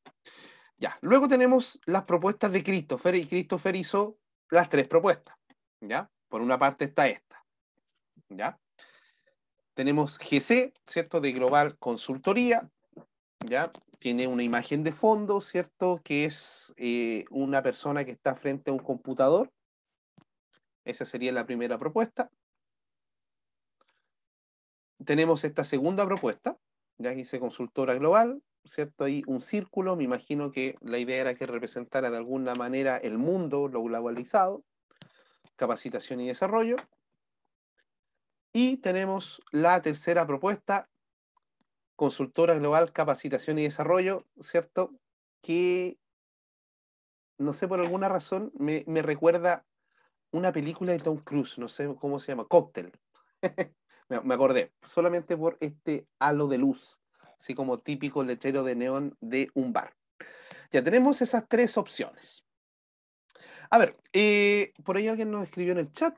Ya, luego tenemos las propuestas de Christopher y Christopher hizo las tres propuestas. ¿Ya? Por una parte está esta. ¿Ya? Tenemos GC, ¿cierto? De Global Consultoría. ¿Ya? Tiene una imagen de fondo, ¿cierto? Que es eh, una persona que está frente a un computador. Esa sería la primera propuesta tenemos esta segunda propuesta, ya hice consultora global, ¿cierto? Ahí un círculo, me imagino que la idea era que representara de alguna manera el mundo, lo globalizado, capacitación y desarrollo. Y tenemos la tercera propuesta, consultora global, capacitación y desarrollo, ¿cierto? Que, no sé, por alguna razón me, me recuerda una película de Tom Cruise, no sé cómo se llama, Cóctel. <laughs> me acordé, solamente por este halo de luz, así como típico letrero de neón de un bar. Ya tenemos esas tres opciones. A ver, eh, por ahí alguien nos escribió en el chat,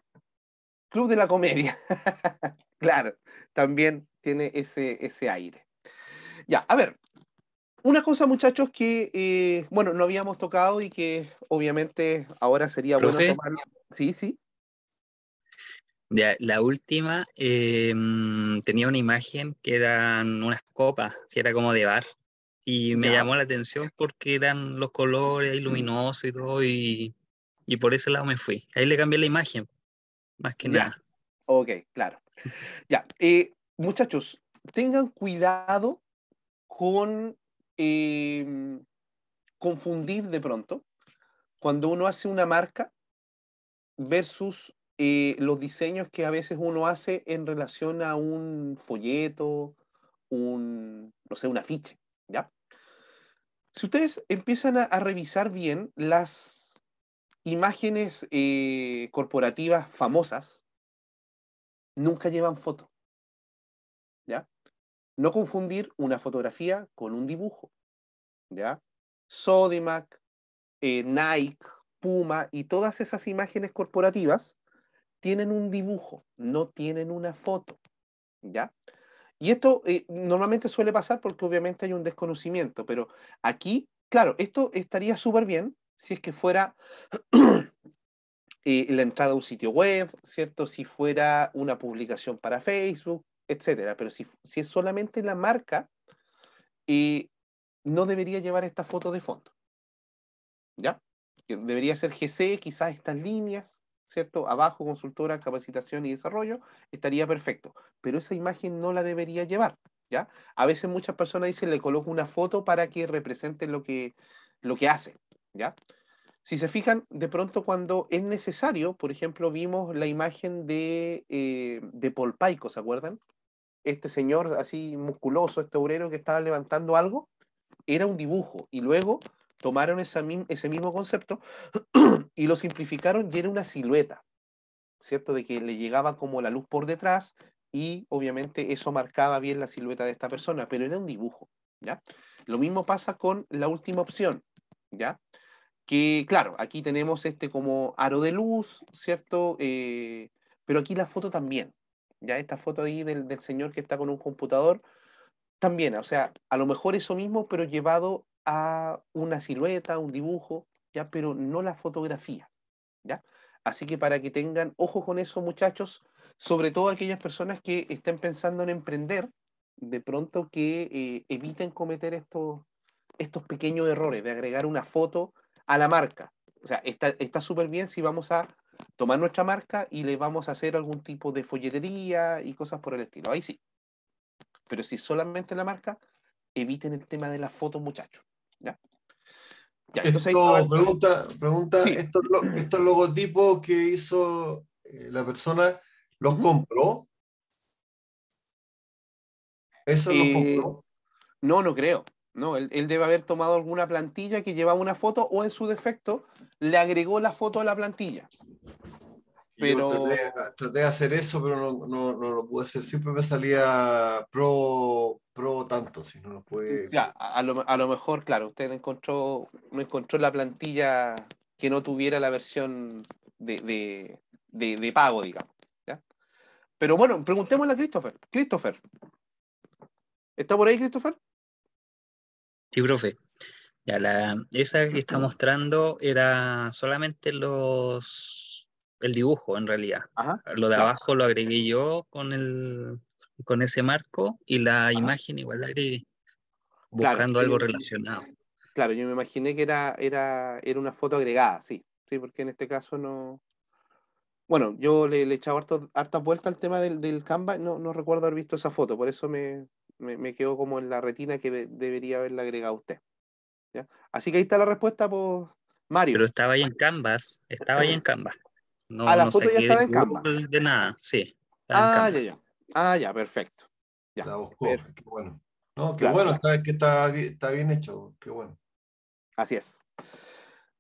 Club de la Comedia. <laughs> claro, también tiene ese, ese aire. Ya, a ver, una cosa, muchachos, que, eh, bueno, no habíamos tocado y que obviamente ahora sería bueno tomar. Sí, sí la última em, tenía una imagen que eran unas copas, si era como de bar, y me llamó la atención porque eran los colores mm. luminosos y todo, y, por ese lado me fui. Ahí le cambié la imagen, más que nada. Ok, claro. ya, eh, muchachos, tengan cuidado con em, confundir de pronto cuando uno hace una marca versus eh, los diseños que a veces uno hace en relación a un folleto, un, no sé, un afiche, ¿ya? Si ustedes empiezan a, revisar bien las imágenes eh, corporativas famosas, nunca llevan foto, ¿ya? No confundir una fotografía con un dibujo, ¿ya? Sodimac, eh, Nike, Puma y todas esas imágenes corporativas tienen un dibujo, no tienen una foto. ¿Ya? Y esto eh, normalmente suele pasar porque obviamente hay un desconocimiento, pero aquí, claro, esto estaría súper bien si es que fuera <clears throat> eh, la entrada a un sitio web, ¿cierto? Si fuera una publicación para Facebook, etcétera. Pero si, es solamente la marca, y eh, no debería llevar esta foto de fondo. ¿Ya? Debería ser GC, quizás estas líneas, ¿cierto? Abajo, consultora, capacitación y desarrollo, estaría perfecto. Pero esa imagen no la debería llevar, ¿ya? A veces muchas personas dicen, le coloco una foto para que represente lo que, lo que hace, ¿ya? Si se fijan, de pronto cuando es necesario, por ejemplo, vimos la imagen de, eh, Paul de Polpaico, ¿se acuerdan? Este señor así musculoso, este obrero que estaba levantando algo, era un dibujo y luego tomaron ese mismo concepto <clears throat> y lo simplificaron y era una silueta, ¿cierto? De que le llegaba como la luz por detrás y obviamente eso marcaba bien la silueta de esta persona, pero era un dibujo, ¿ya? Lo mismo pasa con la última opción, ¿ya? Que claro, aquí tenemos este como aro de luz, ¿cierto? Eh, pero aquí la foto también, ¿ya? Esta foto ahí del señor que está con un computador, también, o sea, a lo mejor eso mismo, pero llevado a una silueta, un dibujo, ¿ya? pero no la fotografía. ¿ya? Así que para que tengan ojo con eso, muchachos, sobre todo aquellas personas que estén pensando en emprender, de pronto que eh, eviten cometer estos, estos pequeños errores de agregar una foto a la marca. O sea, está súper bien si vamos a tomar nuestra marca y le vamos a hacer algún tipo de folletería y cosas por el estilo. Ahí sí. Pero si solamente la marca, eviten el tema de las fotos, muchachos. Ya. esto, pregunta, estos, logotipos que hizo eh, la persona, ¿los compró? ¿Eso eh, compró? No, no creo. No, él, él, debe haber tomado alguna plantilla que llevaba una foto o en su defecto le agregó la foto a la plantilla. Pero... traté, de hacer eso, pero no, lo pude hacer. Siempre me salía pro, pro tanto, si no mm, lo a, lo, mejor, claro, usted encontró, no encontró la plantilla que no tuviera la versión de, pago, digamos. Pero bueno, preguntémosle a Christopher. Christopher, ¿está por ahí Christopher? Sí, profe. Ya, la, esa que está mm. mostrando era solamente los el dibujo en realidad. Lo de abajo lo agregué yo con, el, con ese marco y la imagen igual la agregué, buscando algo relacionado. Claro, yo me imaginé que era, era, era una foto agregada, sí, sí, porque en este caso no... Bueno, yo le, he echado hartas vueltas al tema del, canvas, no, no, recuerdo haber visto esa foto, por eso me, me, quedó como en la retina que debería haberla agregado usted. Así que ahí está la respuesta por Mario. Pero estaba ahí en Canvas, estaba ahí en <clears throat> Canvas. No, la foto ya estaba en Canva. De nada, sí. Ah, ya, ya. Ah, ya, perfecto. Ya. La buscó, qué bueno. No, qué bueno, está, que está, está bien hecho, qué bueno. Así es.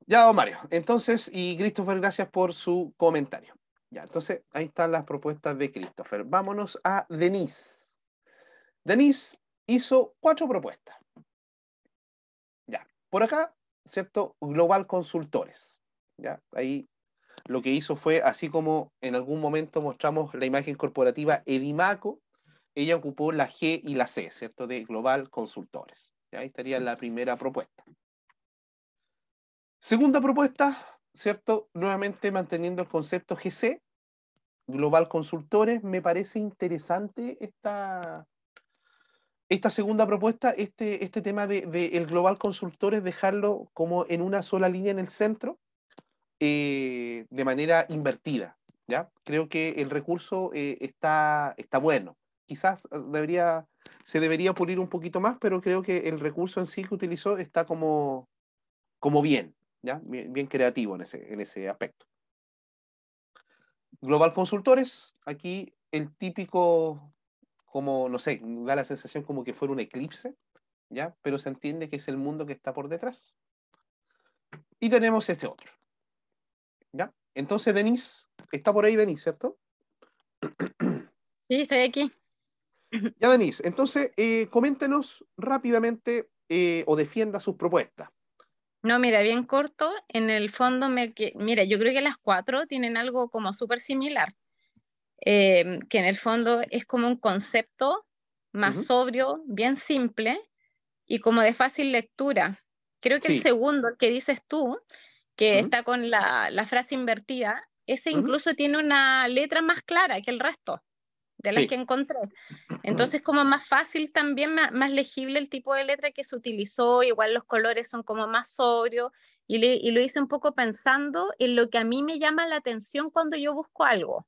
Ya, don Mario. Entonces, y Christopher, gracias por su comentario. Ya, entonces, ahí están las propuestas de Christopher. Vámonos a Denise. Denise hizo cuatro propuestas. Ya, por acá, ¿cierto? Global Consultores. Ya, ahí lo que hizo fue, así como en algún momento mostramos la imagen corporativa Edimaco, ella ocupó la G y la C, ¿cierto? De Global Consultores. ¿ya? Ahí estaría la primera propuesta. Segunda propuesta, ¿cierto? Nuevamente manteniendo el concepto GC, Global Consultores, me parece interesante esta, esta segunda propuesta, este, este tema de, de, el Global Consultores, dejarlo como en una sola línea en el centro, eh, de manera invertida. ¿ya? Creo que el recurso eh, está, está bueno. Quizás eh, debería, se debería pulir un poquito más, pero creo que el recurso en sí que utilizó está como, como bien, ¿ya? Bien, creativo en ese, aspecto. Global Consultores, aquí el típico, como, no sé, da la sensación como que fuera un eclipse, ¿ya? Pero se entiende que es el mundo que está por detrás. Y tenemos este otro. ¿Ya? Entonces, Denis está por ahí Denis, ¿cierto? Sí, estoy aquí. Ya, Denis, entonces eh, coméntenos rápidamente eh, o defienda sus propuestas. No, mira, bien corto, en el fondo, mira, yo creo que las cuatro tienen algo como súper similar, em, que en el fondo es como un concepto más sobrio, bien simple y como de fácil lectura. Creo que el segundo, el que dices tú, que ¿Mm? está con la, la, frase invertida, ese incluso tiene una letra más clara que el resto de las que encontré. Entonces, como más fácil también, más, legible el tipo de letra que se utilizó, igual los colores son como más sobrios, y, lo hice un poco pensando en lo que a mí me llama la atención cuando yo busco algo.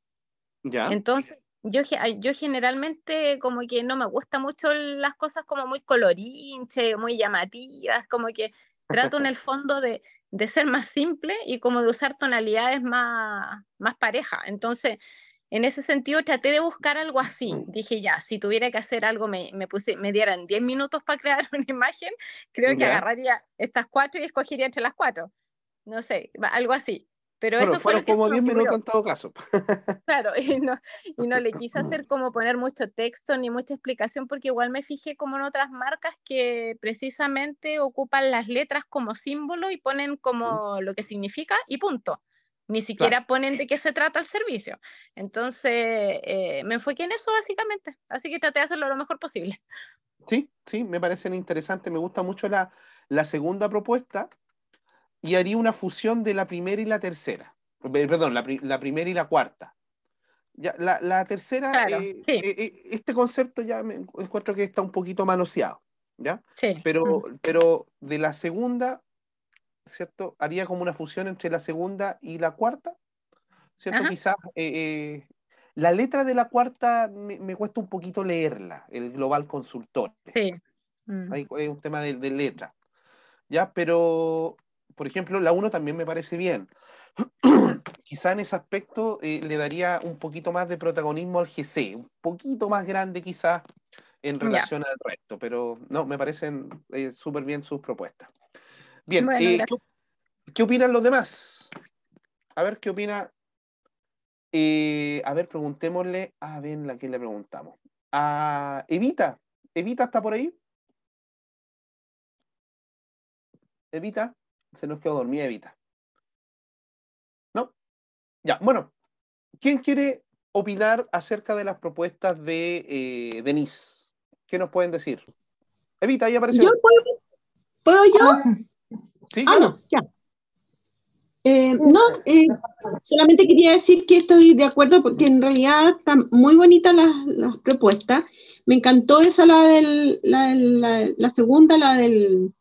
¿Ya? Entonces, yo, yo generalmente como que no me gustan mucho las cosas como muy colorinche, muy llamativas, como que trato en <laughs> el fondo de, de ser más simple y como de usar tonalidades más, más pareja. Entonces, en ese sentido traté de buscar algo así. Mm. Dije, ya, si tuviera que hacer algo, me, puse, me dieran 10 minutos para crear <laughs> una imagen, creo que agarraría estas cuatro y escogería entre las cuatro. No sé, algo así. Pero eso fue como 10 minutos en todo caso. <laughs> Claro, y no, le quise <laughs> hacer como poner mucho texto ni mucha explicación, porque igual me fijé como en otras marcas que precisamente ocupan las letras como símbolo y ponen como lo que significa y punto. Ni siquiera ponen de qué se trata el servicio. Entonces, eh, me enfoqué en eso básicamente. Así que traté de hacerlo lo mejor posible. Sí, sí, me parecen interesantes. Me gusta mucho la, la segunda propuesta, y haría una fusión de la primera y la tercera. Perdón, la, primera y la cuarta. Ya, la, tercera, eh, eh, eh, este concepto ya me encuentro que está un poquito manoseado, ¿ya? Pero, mm. pero de la segunda, ¿cierto? Haría como una fusión entre la segunda y la cuarta, ¿cierto? Quizás la letra de la cuarta me, cuesta un poquito leerla, el global consultor. Sí. Mm. Hay, un tema de, de letra, ¿ya? Pero por ejemplo, la 1 también me parece bien. <clears throat> Quizá en ese aspecto eh, le daría un poquito más de protagonismo al GC, un poquito más grande quizás en relación al resto, pero no, me parecen eh, súper bien sus propuestas. Bien, eh, ¿qué, opinan los demás? A ver, ¿qué opina? a ver, preguntémosle, a ver, la que le preguntamos? A Evita, ¿Evita está por ahí? Evita se nos quedó dormida Evita. ¿No? Ya, bueno. ¿Quién quiere opinar acerca de las propuestas de eh, Denise? ¿Qué nos pueden decir? Evita, ahí apareció. ¿Yo puedo, ¿puedo puedo yo Ah, ah no, ya. Eh, no, eh, solamente quería decir que estoy de acuerdo porque en realidad están muy bonitas las, propuestas. Me encantó esa, la segunda, la del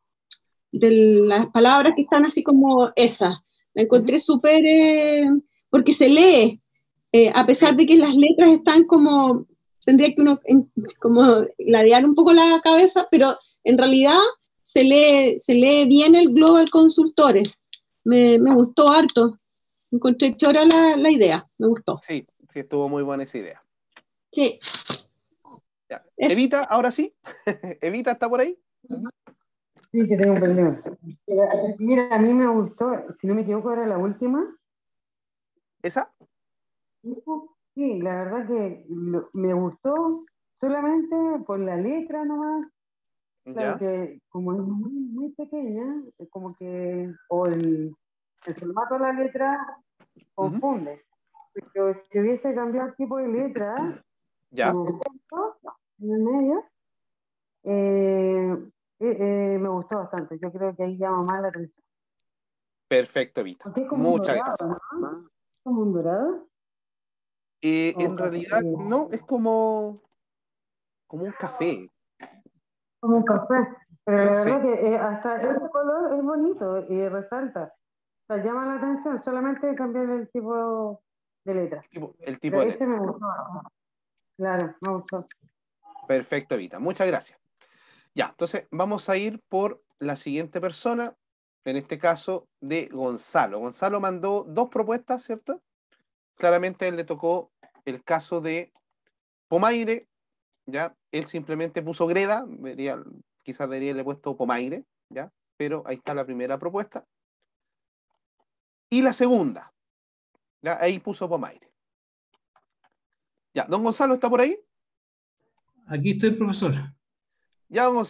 de las palabras que están así como esas. La encontré súper, eh, porque se lee, eh, a pesar de que las letras están como, tendría que uno como ladear un poco la cabeza, pero en realidad se lee, se lee bien el Global Consultores. Me, gustó harto. Encontré chora la, la idea, me gustó. Sí, sí, estuvo muy buena esa idea. Sí. Evita, ahora sí. <laughs> Evita está por ahí. Sí, que tengo un problema. Mira, a mí me gustó, si no me equivoco, era la última. ¿Esa? Sí, la verdad que me gustó solamente por la letra nomás. Claro que como es muy, muy, pequeña, como que o el, formato de la letra confunde. Pero si hubiese cambiado el tipo de letra, ya. en el medio, eh, eh, me gustó bastante. Yo creo que ahí llama más la atención. Perfecto, Vita. Muchas gracias. ¿Como un dorado? Eh, en realidad, no, es como, como un café. Como un café. Pero la verdad que eh, hasta ese color es bonito y resalta. O sea, llama la atención solamente cambiar el tipo de letra. tipo, este Claro, me gustó. Perfecto, Vita. Muchas gracias. Ya, entonces vamos a ir por la siguiente persona, en este caso de Gonzalo. Gonzalo mandó dos propuestas, ¿cierto? Claramente él le tocó el caso de Pomaire, ¿ya? Él simplemente puso Greda, quizás debería haberle puesto Pomaire, ¿ya? Pero ahí está la primera propuesta. Y la segunda, ¿ya? Ahí puso Pomaire. Ya, don Gonzalo, ¿está por ahí? Aquí estoy, profesor. Ya, lo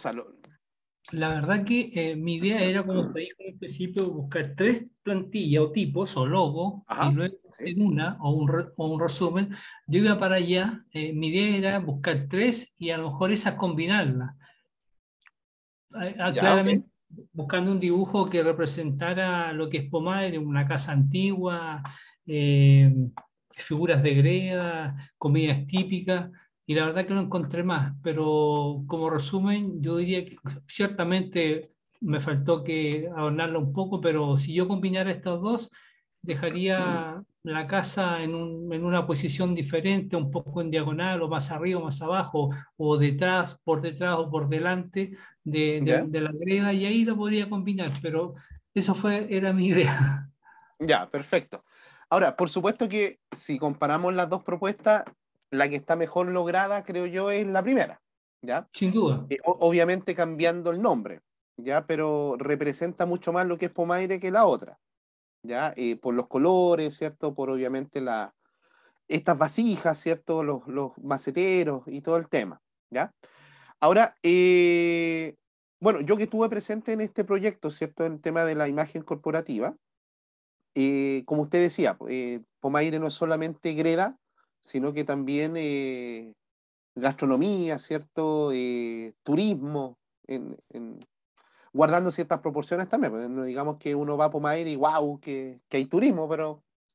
La verdad que eh, mi idea era, como te dije en principio, buscar tres plantillas o tipos o logos y luego hacer una o un, resumen. Yo iba para allá, eh, mi idea era buscar tres y a lo mejor esas combinarlas. Eh, ah, buscando un dibujo que representara lo que es Pomadre, una casa antigua, figuras de greda, comidas típicas y la verdad que no encontré más, pero como resumen, yo diría que ciertamente me faltó que adornarlo un poco, pero si yo combinara estos dos, dejaría la casa en, un, en, una posición diferente, un poco en diagonal o más arriba, más abajo, o detrás, por detrás o por delante de, la greda y ahí lo podría combinar, pero eso fue, era mi idea. Ya, perfecto. Ahora, por supuesto que si comparamos las dos propuestas, la que está mejor lograda, creo yo, es la primera, ¿ya? Sin duda. Eh, obviamente cambiando el nombre, ¿ya? Pero representa mucho más lo que es Pomaire que la otra, ¿ya? Eh, por los colores, ¿cierto? Por obviamente la, estas vasijas, ¿cierto? Los, maceteros y todo el tema, ¿ya? Ahora, eh, bueno, yo que estuve presente en este proyecto, ¿cierto? En el tema de la imagen corporativa, como usted decía, Pomaire no es solamente Greda, sino que también eh, gastronomía, ¿cierto? Eh, turismo, guardando ciertas proporciones también. Pues, no digamos que uno va a Pomaire y wow, que, hay turismo,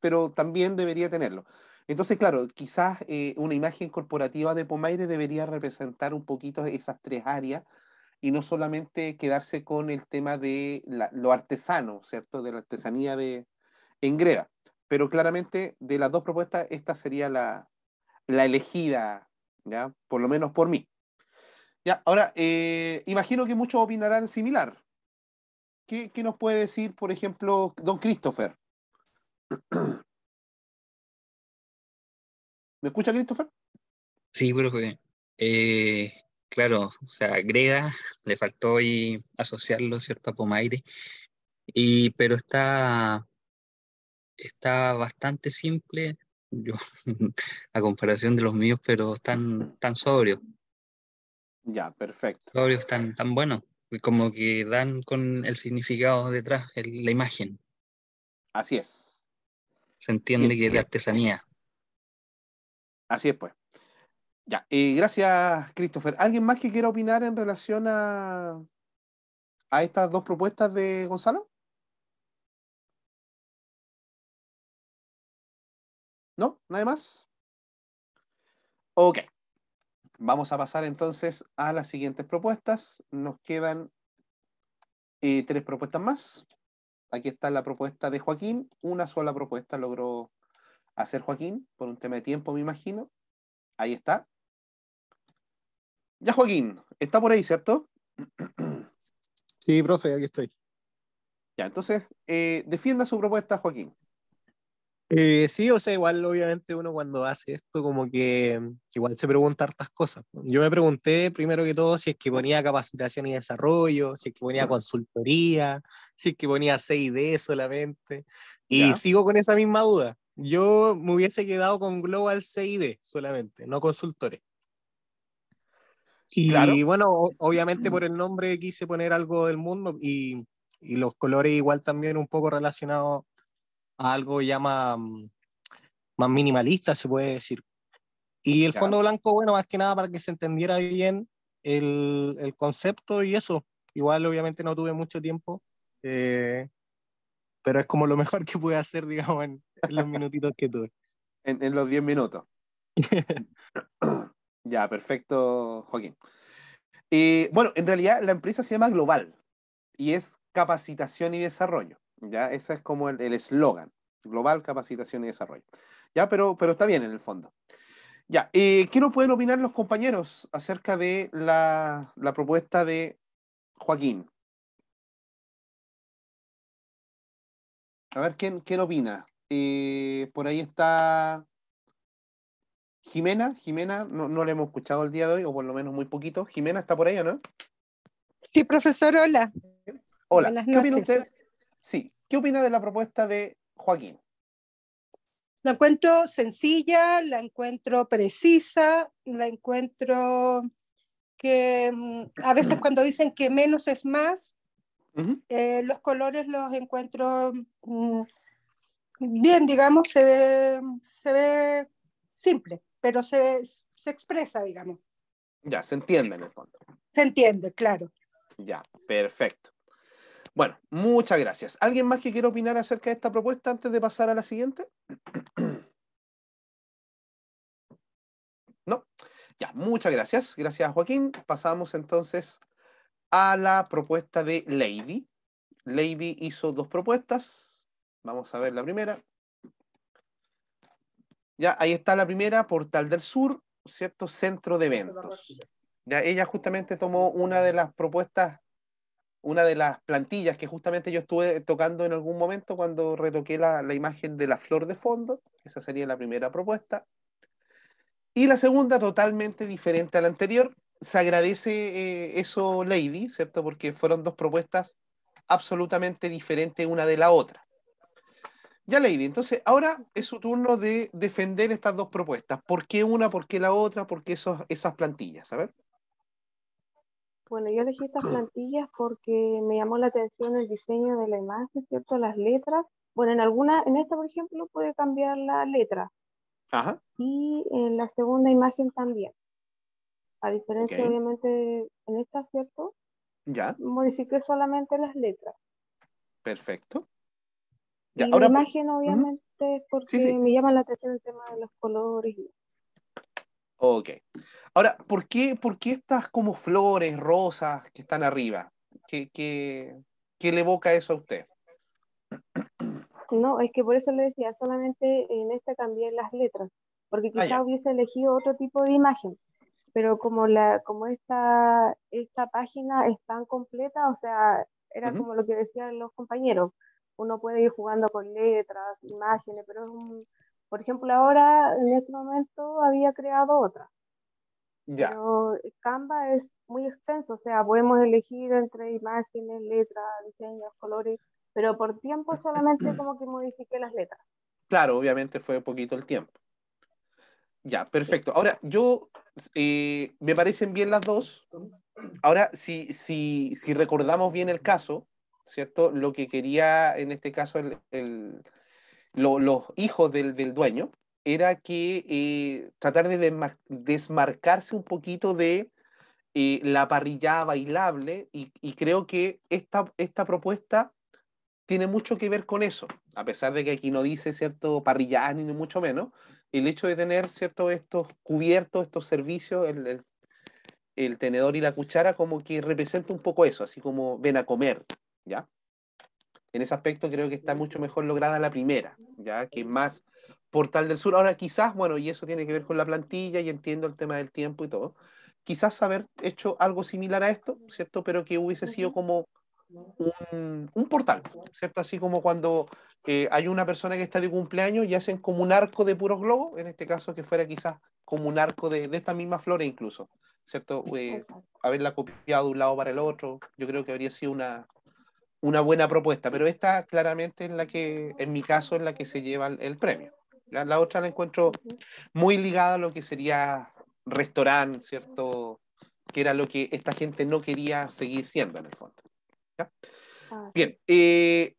pero, también debería tenerlo. Entonces, claro, quizás eh, una imagen corporativa de Pomaire debería representar un poquito esas tres áreas y no solamente quedarse con el tema de lo artesano, ¿cierto? De la artesanía de Engreda pero claramente de las dos propuestas, esta sería la, la elegida, ¿ya? Por lo menos por mí. Ya, ahora, eh, imagino que muchos opinarán similar. ¿Qué, nos puede decir, por ejemplo, don Christopher? ¿Me escucha Christopher? Sí, profe. Eh, claro, o sea, agrega, le faltó y asociarlo, ¿cierto?, a Pomaire. Y, pero está está bastante simple, yo, <laughs> a comparación de los míos, pero están tan sobrios. Ya, perfecto. Sobrios tan, tan buenos, como que dan con el significado detrás, la imagen. Así es. Se entiende que es de artesanía. Así es, pues. Ya, y gracias, Christopher. ¿Alguien más que quiera opinar en relación a, a estas dos propuestas de Gonzalo? ¿No? ¿Nada más? Ok. Vamos a pasar entonces a las siguientes propuestas. Nos quedan eh, tres propuestas más. Aquí está la propuesta de Joaquín. Una sola propuesta logró hacer Joaquín por un tema de tiempo, me imagino. Ahí está. Ya, Joaquín, está por ahí, ¿cierto? Sí, profe, aquí estoy. Ya, entonces, eh, defienda su propuesta, Joaquín. Eh, sí, o sea, igual obviamente uno cuando hace esto como que mm, igual se pregunta hartas cosas. Yo me pregunté primero que todo si es que ponía capacitación y desarrollo, si es que ponía consultoría, si es que ponía CID solamente. Y sigo con esa misma duda. Yo me hubiese quedado con Global CID solamente, no consultores. Y bueno, obviamente mm. por el nombre quise poner algo del mundo y, y los colores igual también un poco relacionados algo ya mm, más, minimalista, se puede decir. Y el fondo blanco, bueno, más que nada para que se entendiera bien el, el concepto y eso. Igual obviamente no tuve mucho tiempo, eh, pero es como lo mejor que pude hacer, digamos, en, los minutitos que tuve. <laughs> En, los 10 minutos. <laughs> ya, perfecto, Joaquín. Eh, bueno, en realidad la empresa se llama Global y es capacitación y desarrollo. Ya, ese es como el eslogan, global capacitación y desarrollo. Ya, pero, pero está bien en el fondo. Ya, eh, ¿qué nos pueden opinar los compañeros acerca de la, propuesta de Joaquín? A ver, ¿quién, qué opina? Eh, por ahí está Jimena. Jimena, no, no la hemos escuchado el día de hoy, o por lo menos muy poquito. Jimena, ¿está por ahí o no? Sí, profesor, hola. Hola, ¿qué opina Sí. ¿Qué opina de la propuesta de Joaquín? La encuentro sencilla, la encuentro precisa, la encuentro que mm, a veces <clears throat> cuando dicen que menos es más, eh, los colores los encuentro mm, bien, digamos, se ve, simple, pero se, se expresa, digamos. Ya, se entiende en el fondo. Se entiende, claro. Ya, perfecto. Bueno, muchas gracias. ¿Alguien más que quiera opinar acerca de esta propuesta antes de pasar a la siguiente? <clears throat> ¿No? Ya, muchas gracias. Gracias, Joaquín. Pasamos entonces a la propuesta de Lady. Lady hizo dos propuestas. Vamos a ver la primera. Ya, ahí está la primera, Portal del Sur, ¿cierto? Centro de eventos. Ya, ella justamente tomó una de las propuestas una de las plantillas que justamente yo estuve tocando en algún momento cuando retoqué la, imagen de la flor de fondo, esa sería la primera propuesta. Y la segunda, totalmente diferente a la anterior, se agradece eh, eso, Lady, ¿cierto? Porque fueron dos propuestas absolutamente diferentes una de la otra. Ya, Lady, entonces ahora es su turno de defender estas dos propuestas. ¿Por qué una? ¿Por qué la otra? ¿Por qué esas plantillas? A ver. Bueno, yo elegí estas mm. plantillas porque me llamó la atención el diseño de la imagen, ¿cierto? Las letras. Bueno, en alguna, en esta, por ejemplo, puede cambiar la letra. Ajá. Y en la segunda imagen también. A diferencia, obviamente, en esta, ¿cierto? Ya. Modifiqué solamente las letras. Perfecto. Ya, y ahora... La imagen, obviamente, porque me llama la atención el tema de los colores y Ok. Ahora, ¿por qué, por qué estas como flores, rosas que están arriba? ¿Qué, qué, qué le evoca eso a usted? No, es que por eso le decía, solamente en esta cambié las letras, porque ah, quizás hubiese elegido otro tipo de imagen, pero como, la, como esta, esta página es tan completa, o sea, era como lo que decían los compañeros, uno puede ir jugando con letras, imágenes, pero es un, por ejemplo, ahora en este momento había creado otra. Ya. Pero Canva es muy extenso, o sea, podemos elegir entre imágenes, letras, diseños, colores, pero por tiempo solamente <clears throat> como que modifiqué las letras. Claro, obviamente fue poquito el tiempo. Ya, perfecto. Ahora, yo eh, me parecen bien las dos. Ahora, si, si, si recordamos bien el caso, ¿cierto? Lo que quería en este caso el, el, los hijos del, dueño, era que eh, tratar de desmarcarse un poquito de eh, la parrilla bailable y, creo que esta, esta propuesta tiene mucho que ver con eso, a pesar de que aquí no dice cierto parrillada ni mucho menos, el hecho de tener cierto estos cubiertos, estos servicios, el, el, el tenedor y la cuchara, como que representa un poco eso, así como ven a comer, ¿ya? En ese aspecto creo que está mucho mejor lograda la primera, ya que más Portal del Sur. Ahora quizás, bueno, y eso tiene que ver con la plantilla y entiendo el tema del tiempo y todo, quizás haber hecho algo similar a esto, ¿cierto? Pero que hubiese sido como un, portal, ¿cierto? Así como cuando eh, hay una persona que está de cumpleaños y hacen como un arco de puros globos, en este caso que fuera quizás como un arco de, esta misma flora incluso, ¿cierto? Eh, haberla copiado de un lado para el otro, yo creo que habría sido una, una buena propuesta, pero esta claramente en la que, en mi caso, en la que se lleva el, premio. La, otra la encuentro muy ligada a lo que sería restaurante, ¿cierto? Que era lo que esta gente no quería seguir siendo en el fondo. Ah. Bien, eh,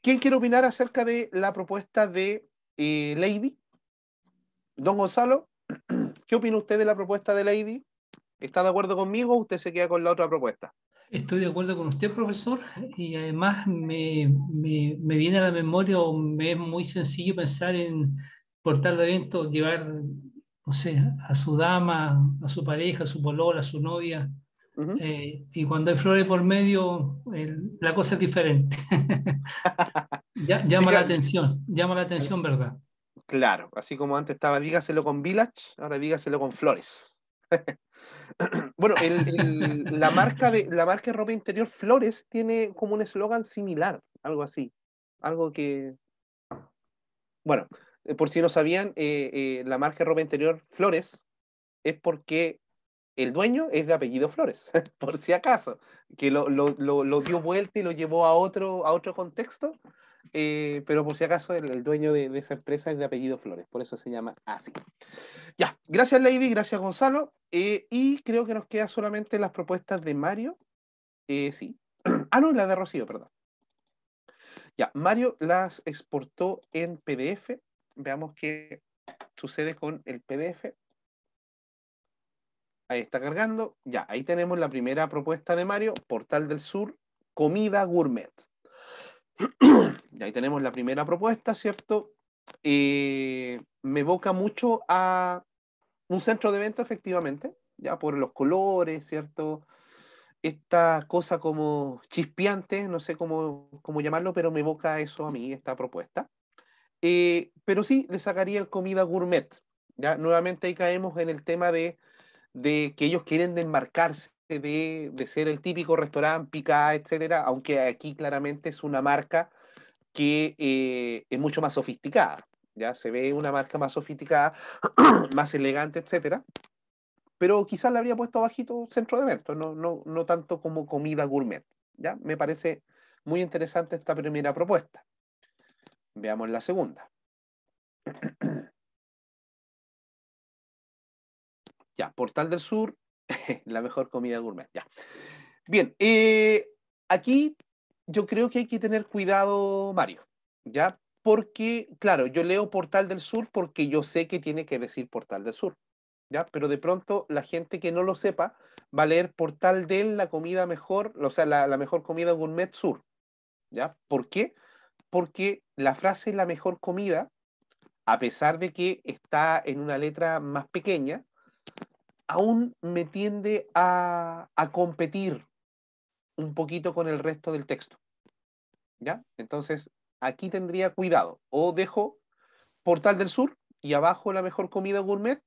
¿quién quiere opinar acerca de la propuesta de eh, Lady? Don Gonzalo, <clears throat> ¿qué opina usted de la propuesta de Lady? ¿Está de acuerdo conmigo o usted se queda con la otra propuesta? Estoy de acuerdo con usted, profesor, y además me, viene a la memoria o me es muy sencillo pensar en portar de evento, llevar, no sé, a su dama, a su pareja, a su polola, a su novia, eh, y cuando hay flores por medio, la cosa es diferente. <laughs> llama la atención, llama la atención, ¿verdad? Claro, así como antes estaba dígaselo con Village, ahora dígaselo con flores. <laughs> <clears throat> bueno, la, marca de, la marca de ropa interior Flores tiene como un eslogan similar, algo así. Algo que. Bueno, eh, por si no sabían, eh, eh, la marca de ropa interior Flores es porque el dueño es de apellido Flores, <laughs> por si acaso, que lo, lo, lo dio vuelta y lo llevó a otro, a otro contexto eh, pero por si acaso el, dueño de, esa empresa es de apellido Flores, por eso se llama así. Ya, gracias Lady, gracias Gonzalo, eh, y creo que nos quedan solamente las propuestas de Mario, eh, sí, <clears throat> ah no, la de Rocío, perdón. Ya, Mario las exportó en PDF, veamos qué sucede con el PDF. Ahí está cargando. Ya, ahí tenemos la primera propuesta de Mario, Portal del Sur, comida gourmet y ahí tenemos la primera propuesta, ¿cierto? Eh, me evoca mucho a un centro de evento, efectivamente, ya por los colores, ¿cierto? Esta cosa como chispeante, no sé cómo, llamarlo, pero me evoca eso a mí, esta propuesta. Eh, pero sí, le sacaría el comida gourmet. ¿ya? Nuevamente ahí caemos en el tema de, de que ellos quieren desmarcarse de, ser el típico restaurante, pica, etcétera, aunque aquí claramente es una marca que eh, es mucho más sofisticada. Ya se ve una marca más sofisticada, <clears throat> más elegante, etcétera. Pero quizás le habría puesto bajito centro de eventos, no, no tanto como comida gourmet. ¿ya? Me parece muy interesante esta primera propuesta. Veamos la segunda. <clears throat> Ya, Portal del Sur, <laughs> la mejor comida gourmet, ya. Bien, eh, aquí yo creo que hay que tener cuidado, Mario, ¿ya? Porque, claro, yo leo Portal del Sur porque yo sé que tiene que decir Portal del Sur, ¿ya? Pero de pronto la gente que no lo sepa va a leer Portal del la comida mejor, o sea, la, la mejor comida gourmet sur, ¿ya? ¿Por qué? Porque la frase la mejor comida, a pesar de que está en una letra más pequeña, aún me tiende a, a competir un poquito con el resto del texto. ¿Ya? Entonces, aquí tendría cuidado. O dejo Portal del Sur y abajo la mejor comida gourmet.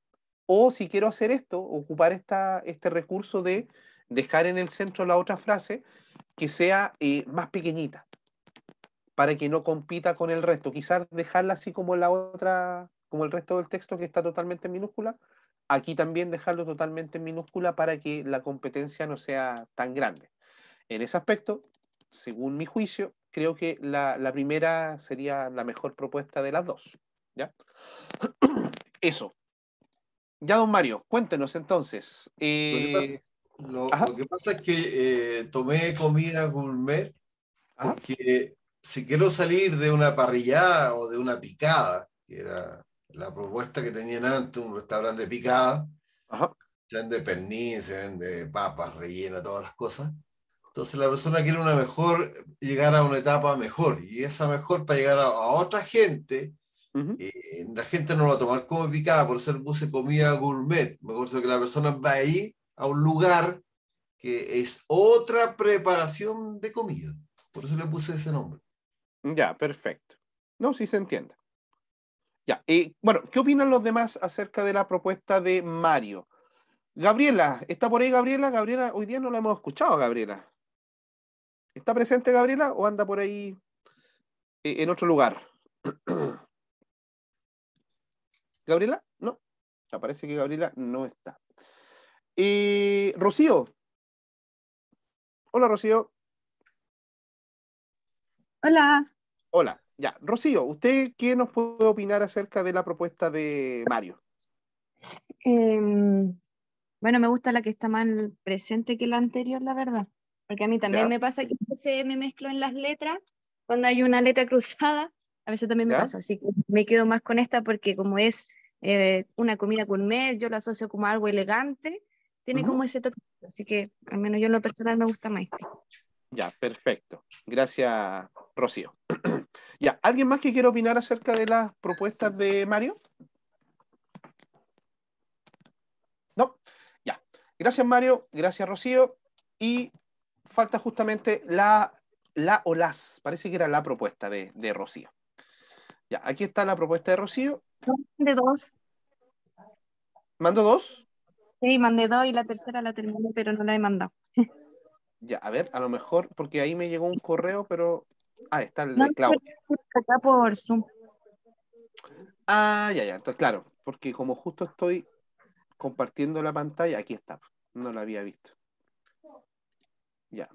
O si quiero hacer esto, ocupar esta, este recurso de dejar en el centro la otra frase que sea eh, más pequeñita para que no compita con el resto. Quizás dejarla así como la otra, como el resto del texto que está totalmente en minúscula, aquí también dejarlo totalmente en minúscula para que la competencia no sea tan grande. En ese aspecto, según mi juicio, creo que la, primera sería la mejor propuesta de las dos. ¿ya? <clears throat> Eso. Ya, don Mario, cuéntenos entonces. Lo, que eh, pasa es que eh, tomé comida gourmet aunque si quiero salir de una parrillada o de una picada, que era la propuesta que tenían antes, un restaurante picada, Ajá. se de pernil, se vende papas, rellena, todas las cosas. Entonces la persona quiere una mejor, llegar a una etapa mejor, y esa mejor para llegar a, otra gente, eh, la gente no lo va a tomar como picada, por ser puse comida gourmet, mejor que la persona va ahí a un lugar que es otra preparación de comida, por eso le puse ese nombre. Ya, perfecto. No, si se entiende. Ya, eh, bueno, ¿qué opinan los demás acerca de la propuesta de Mario? Gabriela, ¿está por ahí Gabriela? Gabriela, hoy día no la hemos escuchado, Gabriela. ¿Está presente Gabriela o anda por ahí eh, en otro lugar? <clears throat> ¿Gabriela? No. Parece que Gabriela no está. Eh, Rocío. Hola, Rocío. Hola. Hola. Ya, Rocío, ¿usted qué nos puede opinar acerca de la propuesta de Mario? Em, bueno, me gusta la que está más presente que la anterior, la verdad. Porque a mí también me pasa que se me mezclo en las letras, cuando hay una letra cruzada, a veces también me pasa. Así que me quedo más con esta porque como es eh, una comida gourmet, yo la asocio como algo elegante, tiene como ese toque. Así que al menos yo en lo personal me gusta más este. Ya, perfecto. Gracias, Rocío. <clears throat> ya, ¿alguien más que quiera opinar acerca de las propuestas de Mario? No, ya. Gracias Mario, gracias Rocío. Y falta justamente la, la o las, parece que era la propuesta de, Rocío. Ya, aquí está la propuesta de Rocío. De dos. ¿Mando dos? Sí, mandé dos y la tercera la terminé, pero no la he mandado. Ya, a ver, a lo mejor, porque ahí me llegó un correo, pero Ah, está el de por Zoom. Ah, ya, ya. Entonces, claro, porque como justo estoy compartiendo la pantalla, aquí está. No la había visto. Ya.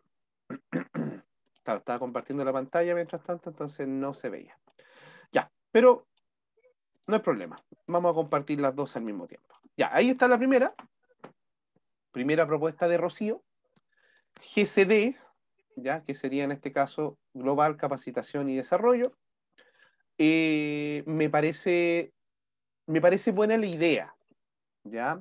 <clears throat> estaba compartiendo la pantalla mientras tanto, entonces no se veía. Ya, pero no hay problema. Vamos a compartir las dos al mismo tiempo. Ya, ahí está la primera. Primera propuesta de Rocío. GCD, ya que sería en este caso global, capacitación y desarrollo. Eh, me, parece, me parece buena la idea. ¿ya?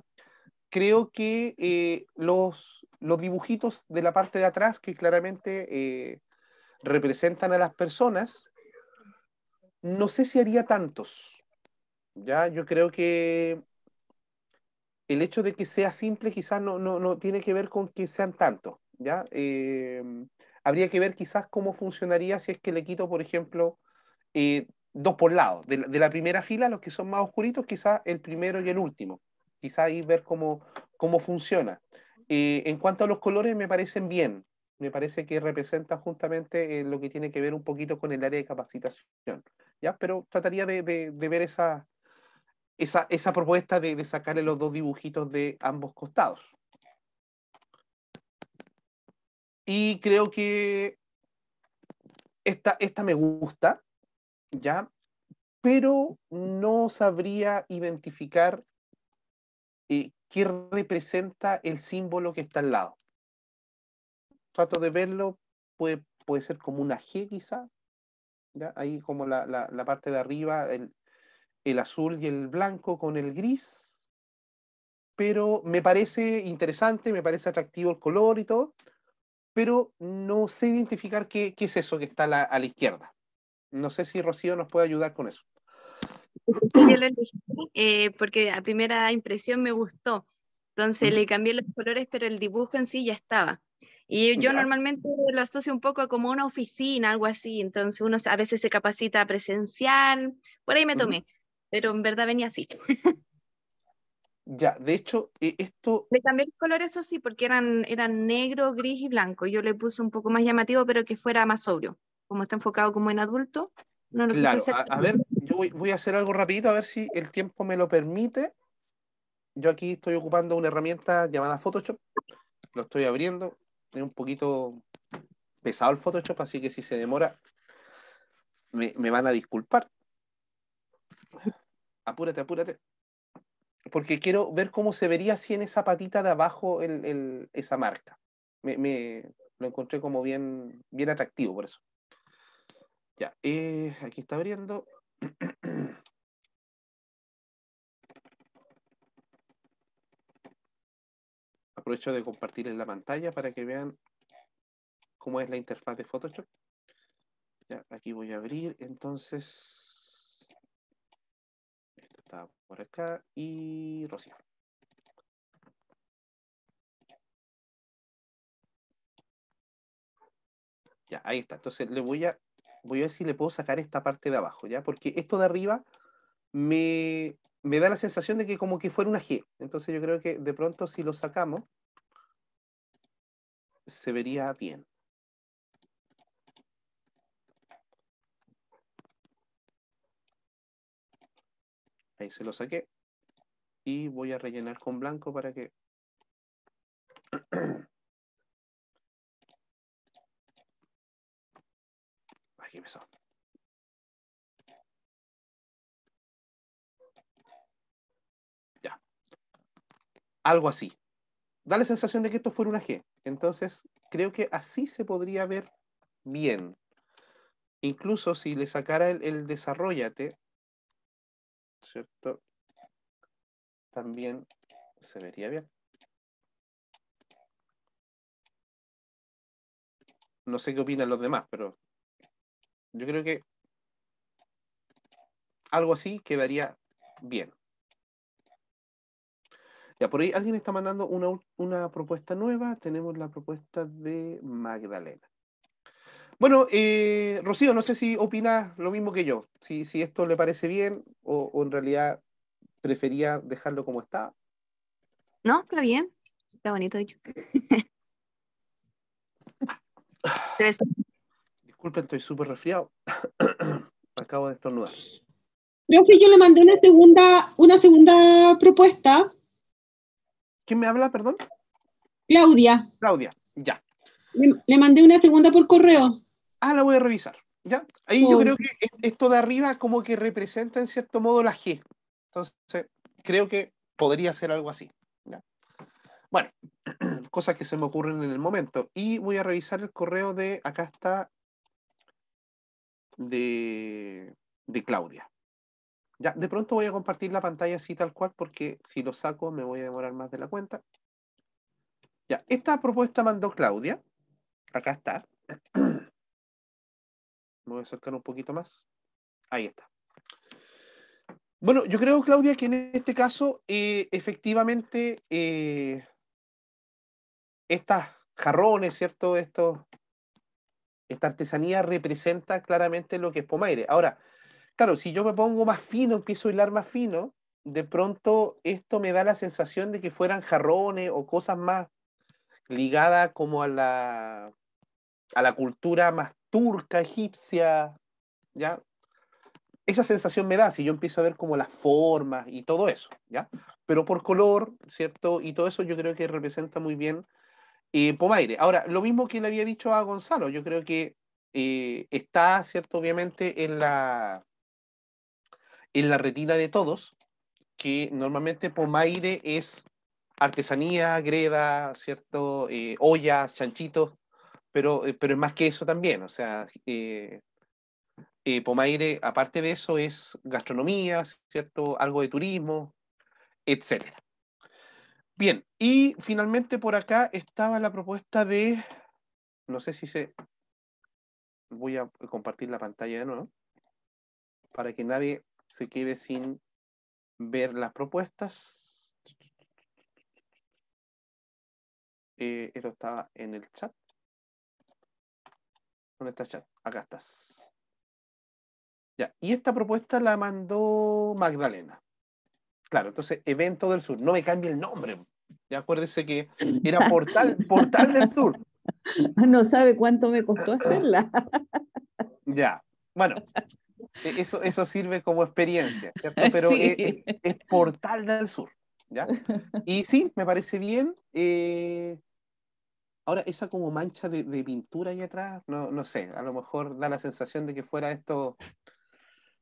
Creo que eh, los, los dibujitos de la parte de atrás que claramente eh, representan a las personas, no sé si haría tantos. ¿ya? Yo creo que el hecho de que sea simple quizás no, no tiene que ver con que sean tantos. ¿ya? Eh, Habría que ver quizás cómo funcionaría si es que le quito, por ejemplo, eh, dos por lado. De la, primera fila, los que son más oscuritos, quizás el primero y el último. Quizás ahí ver cómo, cómo funciona. Eh, en cuanto a los colores, me parecen bien. Me parece que representa justamente eh, lo que tiene que ver un poquito con el área de capacitación. ¿ya? Pero trataría de, ver esa, esa, esa, propuesta de, de sacarle los dos dibujitos de ambos costados. Y creo que esta, esta me gusta, ¿ya? Pero no sabría identificar eh, qué representa el símbolo que está al lado. Trato de verlo, puede, puede ser como una G quizá, Ahí como la, parte de arriba, el, el azul y el blanco con el gris, pero me parece interesante, me parece atractivo el color y todo, pero no sé identificar qué, qué es eso que está a la izquierda. No sé si Rocío nos puede ayudar con eso. Eh, porque a primera impresión me gustó. Entonces mm. le cambié los colores, pero el dibujo en sí ya estaba. Y yo normalmente lo asocio un poco como una oficina, algo así. Entonces uno a veces se capacita presencial, por ahí me tomé, pero en verdad venía así. <laughs> Ya, de hecho, eh, esto... Le cambié los colores, eso sí, porque eran, eran negro, gris y blanco. Yo le puse un poco más llamativo, pero que fuera más sobrio. Como está enfocado como en adulto, no lo claro, a, ver, yo voy, a hacer algo rapidito, a ver si el tiempo me lo permite. Yo aquí estoy ocupando una herramienta llamada Photoshop. Lo estoy abriendo. Es un poquito pesado el Photoshop, así que si se demora, me van a disculpar. Apúrate, apúrate porque quiero ver cómo se vería así en esa patita de abajo esa marca. Me, lo encontré como bien, bien atractivo por eso. Ya, eh, aquí está abriendo. <clears throat> Aprovecho de compartir en la pantalla para que vean cómo es la interfaz de Photoshop. Ya, aquí voy a abrir, entonces por acá y Rocío. Ya, ahí está. Entonces le voy a, voy a ver si le puedo sacar esta parte de abajo, ¿ya? Porque esto de arriba me, me da la sensación de que como que fuera una G. Entonces yo creo que de pronto si lo sacamos, se vería bien. Ahí se lo saqué. Y voy a rellenar con blanco para que... Aquí <clears throat> empezó. Ya. Algo así. Da la sensación de que esto fuera una G. Entonces, creo que así se podría ver bien. Incluso si le sacara el, el desarrollate, ¿cierto? También se vería bien. No sé qué opinan los demás, pero yo creo que algo así quedaría bien. Ya, por ahí alguien está mandando una, una propuesta nueva. Tenemos la propuesta de Magdalena. Bueno, eh, Rocío, no sé si opinas lo mismo que yo, si, si esto le parece bien o, en realidad prefería dejarlo como está. No, está bien, está bonito dicho. <laughs> Disculpen, estoy súper resfriado. <coughs> Acabo de estornudar. Creo que yo le mandé una segunda, una segunda propuesta. ¿Quién me habla, perdón? Claudia. Claudia, ya. Le, mandé una segunda por correo. Ah, la voy a revisar. ¿Ya? Ahí yo creo que esto de arriba como que representa en cierto modo la G. Entonces, creo que podría ser algo así. Bueno, <clears throat> cosas que se me ocurren en el momento. Y voy a revisar el correo de, acá está, de, de Claudia. Ya, de pronto voy a compartir la pantalla así tal cual porque si lo saco me voy a demorar más de la cuenta. Ya, esta propuesta mandó Claudia. Acá está. Me voy a acercar un poquito más. Ahí está. Bueno, yo creo, Claudia, que en este caso, eh, efectivamente, eh, estas jarrones, ¿cierto? Esto, esta artesanía representa claramente lo que es Pomaire. Ahora, claro, si yo me pongo más fino, empiezo a hilar más fino, de pronto esto me da la sensación de que fueran jarrones o cosas más ligadas como a la a la cultura más turca, egipcia, ¿ya? Esa sensación me da si yo empiezo a ver como las formas y todo eso, ¿ya? Pero por color, ¿cierto? Y todo eso yo creo que representa muy bien eh, Pomaire. Ahora, lo mismo que le había dicho a Gonzalo, yo creo que eh, está, ¿cierto? Obviamente en la, en la retina de todos, que normalmente Pomaire es artesanía, greda, ¿cierto? Eh, ollas, chanchitos, eh, pero, es más que eso también, o sea, eh, eh, Pomaire, aparte de eso, es gastronomía, ¿cierto? Algo de turismo, etc. Bien, y finalmente por acá estaba la propuesta de, no sé si se, voy a compartir la pantalla de nuevo, para que nadie se quede sin ver las propuestas. Eh, esto estaba en el chat esta chat? Acá estás. Ya, y esta propuesta la mandó Magdalena. Claro, entonces, Evento del Sur, no me cambie el nombre. Ya acuérdese que era <laughs> Portal, Portal del Sur. No sabe cuánto me costó <laughs> hacerla. Ya, bueno, e-, eso, eso sirve como experiencia, ¿cierto? Pero e-, e-, es, Portal del Sur, ¿ya? Y sí, me parece bien. Eh, Ahora, esa como mancha de, pintura ahí atrás, no, sé, a lo mejor da la sensación de que fuera esto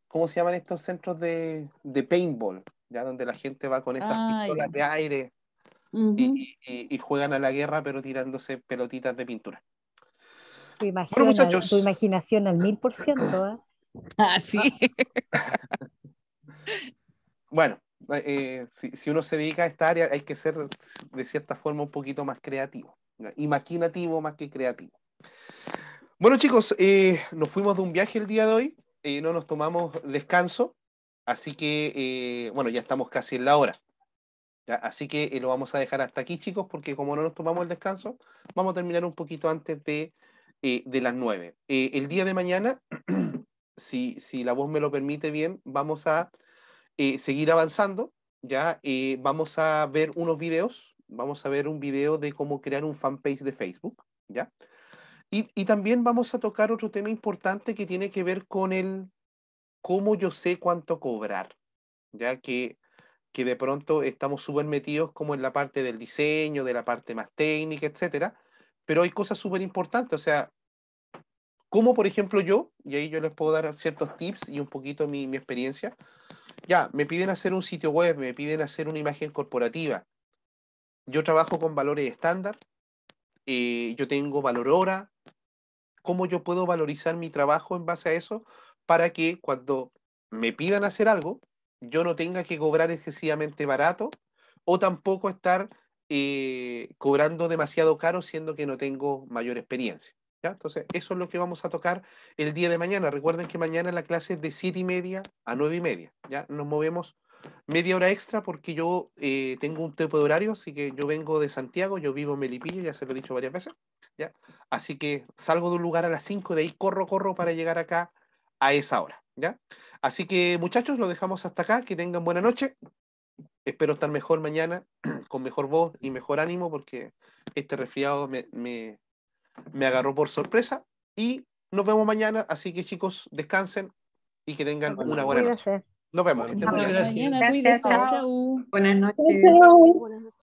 ¿cómo se llaman estos centros de, paintball? Ya donde la gente va con estas ah, pistolas de aire y, juegan a la guerra pero tirándose pelotitas de pintura. Tu, imaginación al mil por ciento. ¿eh? <laughs> Ah, sí. <laughs> bueno, eh, si uno se dedica a esta área hay que ser de cierta forma un poquito más creativo. Imaginativo más que creativo. Bueno, chicos, eh, nos fuimos de un viaje el día de hoy. Eh, no nos tomamos descanso. Así que, eh, bueno, ya estamos casi en la hora. Así que lo vamos a dejar hasta aquí, chicos, porque como no nos tomamos el descanso, vamos a terminar un poquito antes de, de las nueve. el día de mañana, <clears throat> si, si la voz me lo permite bien, vamos a seguir avanzando. Ya vamos a ver unos videos vamos a ver un video de cómo crear un fanpage de Facebook, ¿ya? Y, y, también vamos a tocar otro tema importante que tiene que ver con el cómo yo sé cuánto cobrar, ya que, que de pronto estamos súper metidos como en la parte del diseño, de la parte más técnica, etcétera, pero hay cosas súper importantes, o sea, como por ejemplo yo, y ahí yo les puedo dar ciertos tips y un poquito mi, mi experiencia, ya, me piden hacer un sitio web, me piden hacer una imagen corporativa, yo trabajo con valores estándar, eh, yo tengo valor hora, ¿cómo yo puedo valorizar mi trabajo en base a eso para que cuando me pidan hacer algo, yo no tenga que cobrar excesivamente barato o tampoco estar eh, cobrando demasiado caro siendo que no tengo mayor experiencia? ¿Ya? Entonces, eso es lo que vamos a tocar el día de mañana. Recuerden que mañana la clase es de 7 y media a 9 y media. ¿ya? Nos movemos media hora extra porque yo eh, tengo un tipo de horario, así que yo vengo de Santiago, yo vivo en Melipilla, ya se lo he dicho varias veces, ¿ya? Así que salgo de un lugar a las 5, de ahí corro, corro para llegar acá a esa hora, ¿ya? Así que muchachos, lo dejamos hasta acá, que tengan buena noche. Espero estar mejor mañana, <clears throat> con mejor voz y mejor ánimo, porque este resfriado me, me agarró por sorpresa. Y nos vemos mañana, así que chicos, descansen y que tengan una buena noche. Nos vemos. gracias. Buenas noches.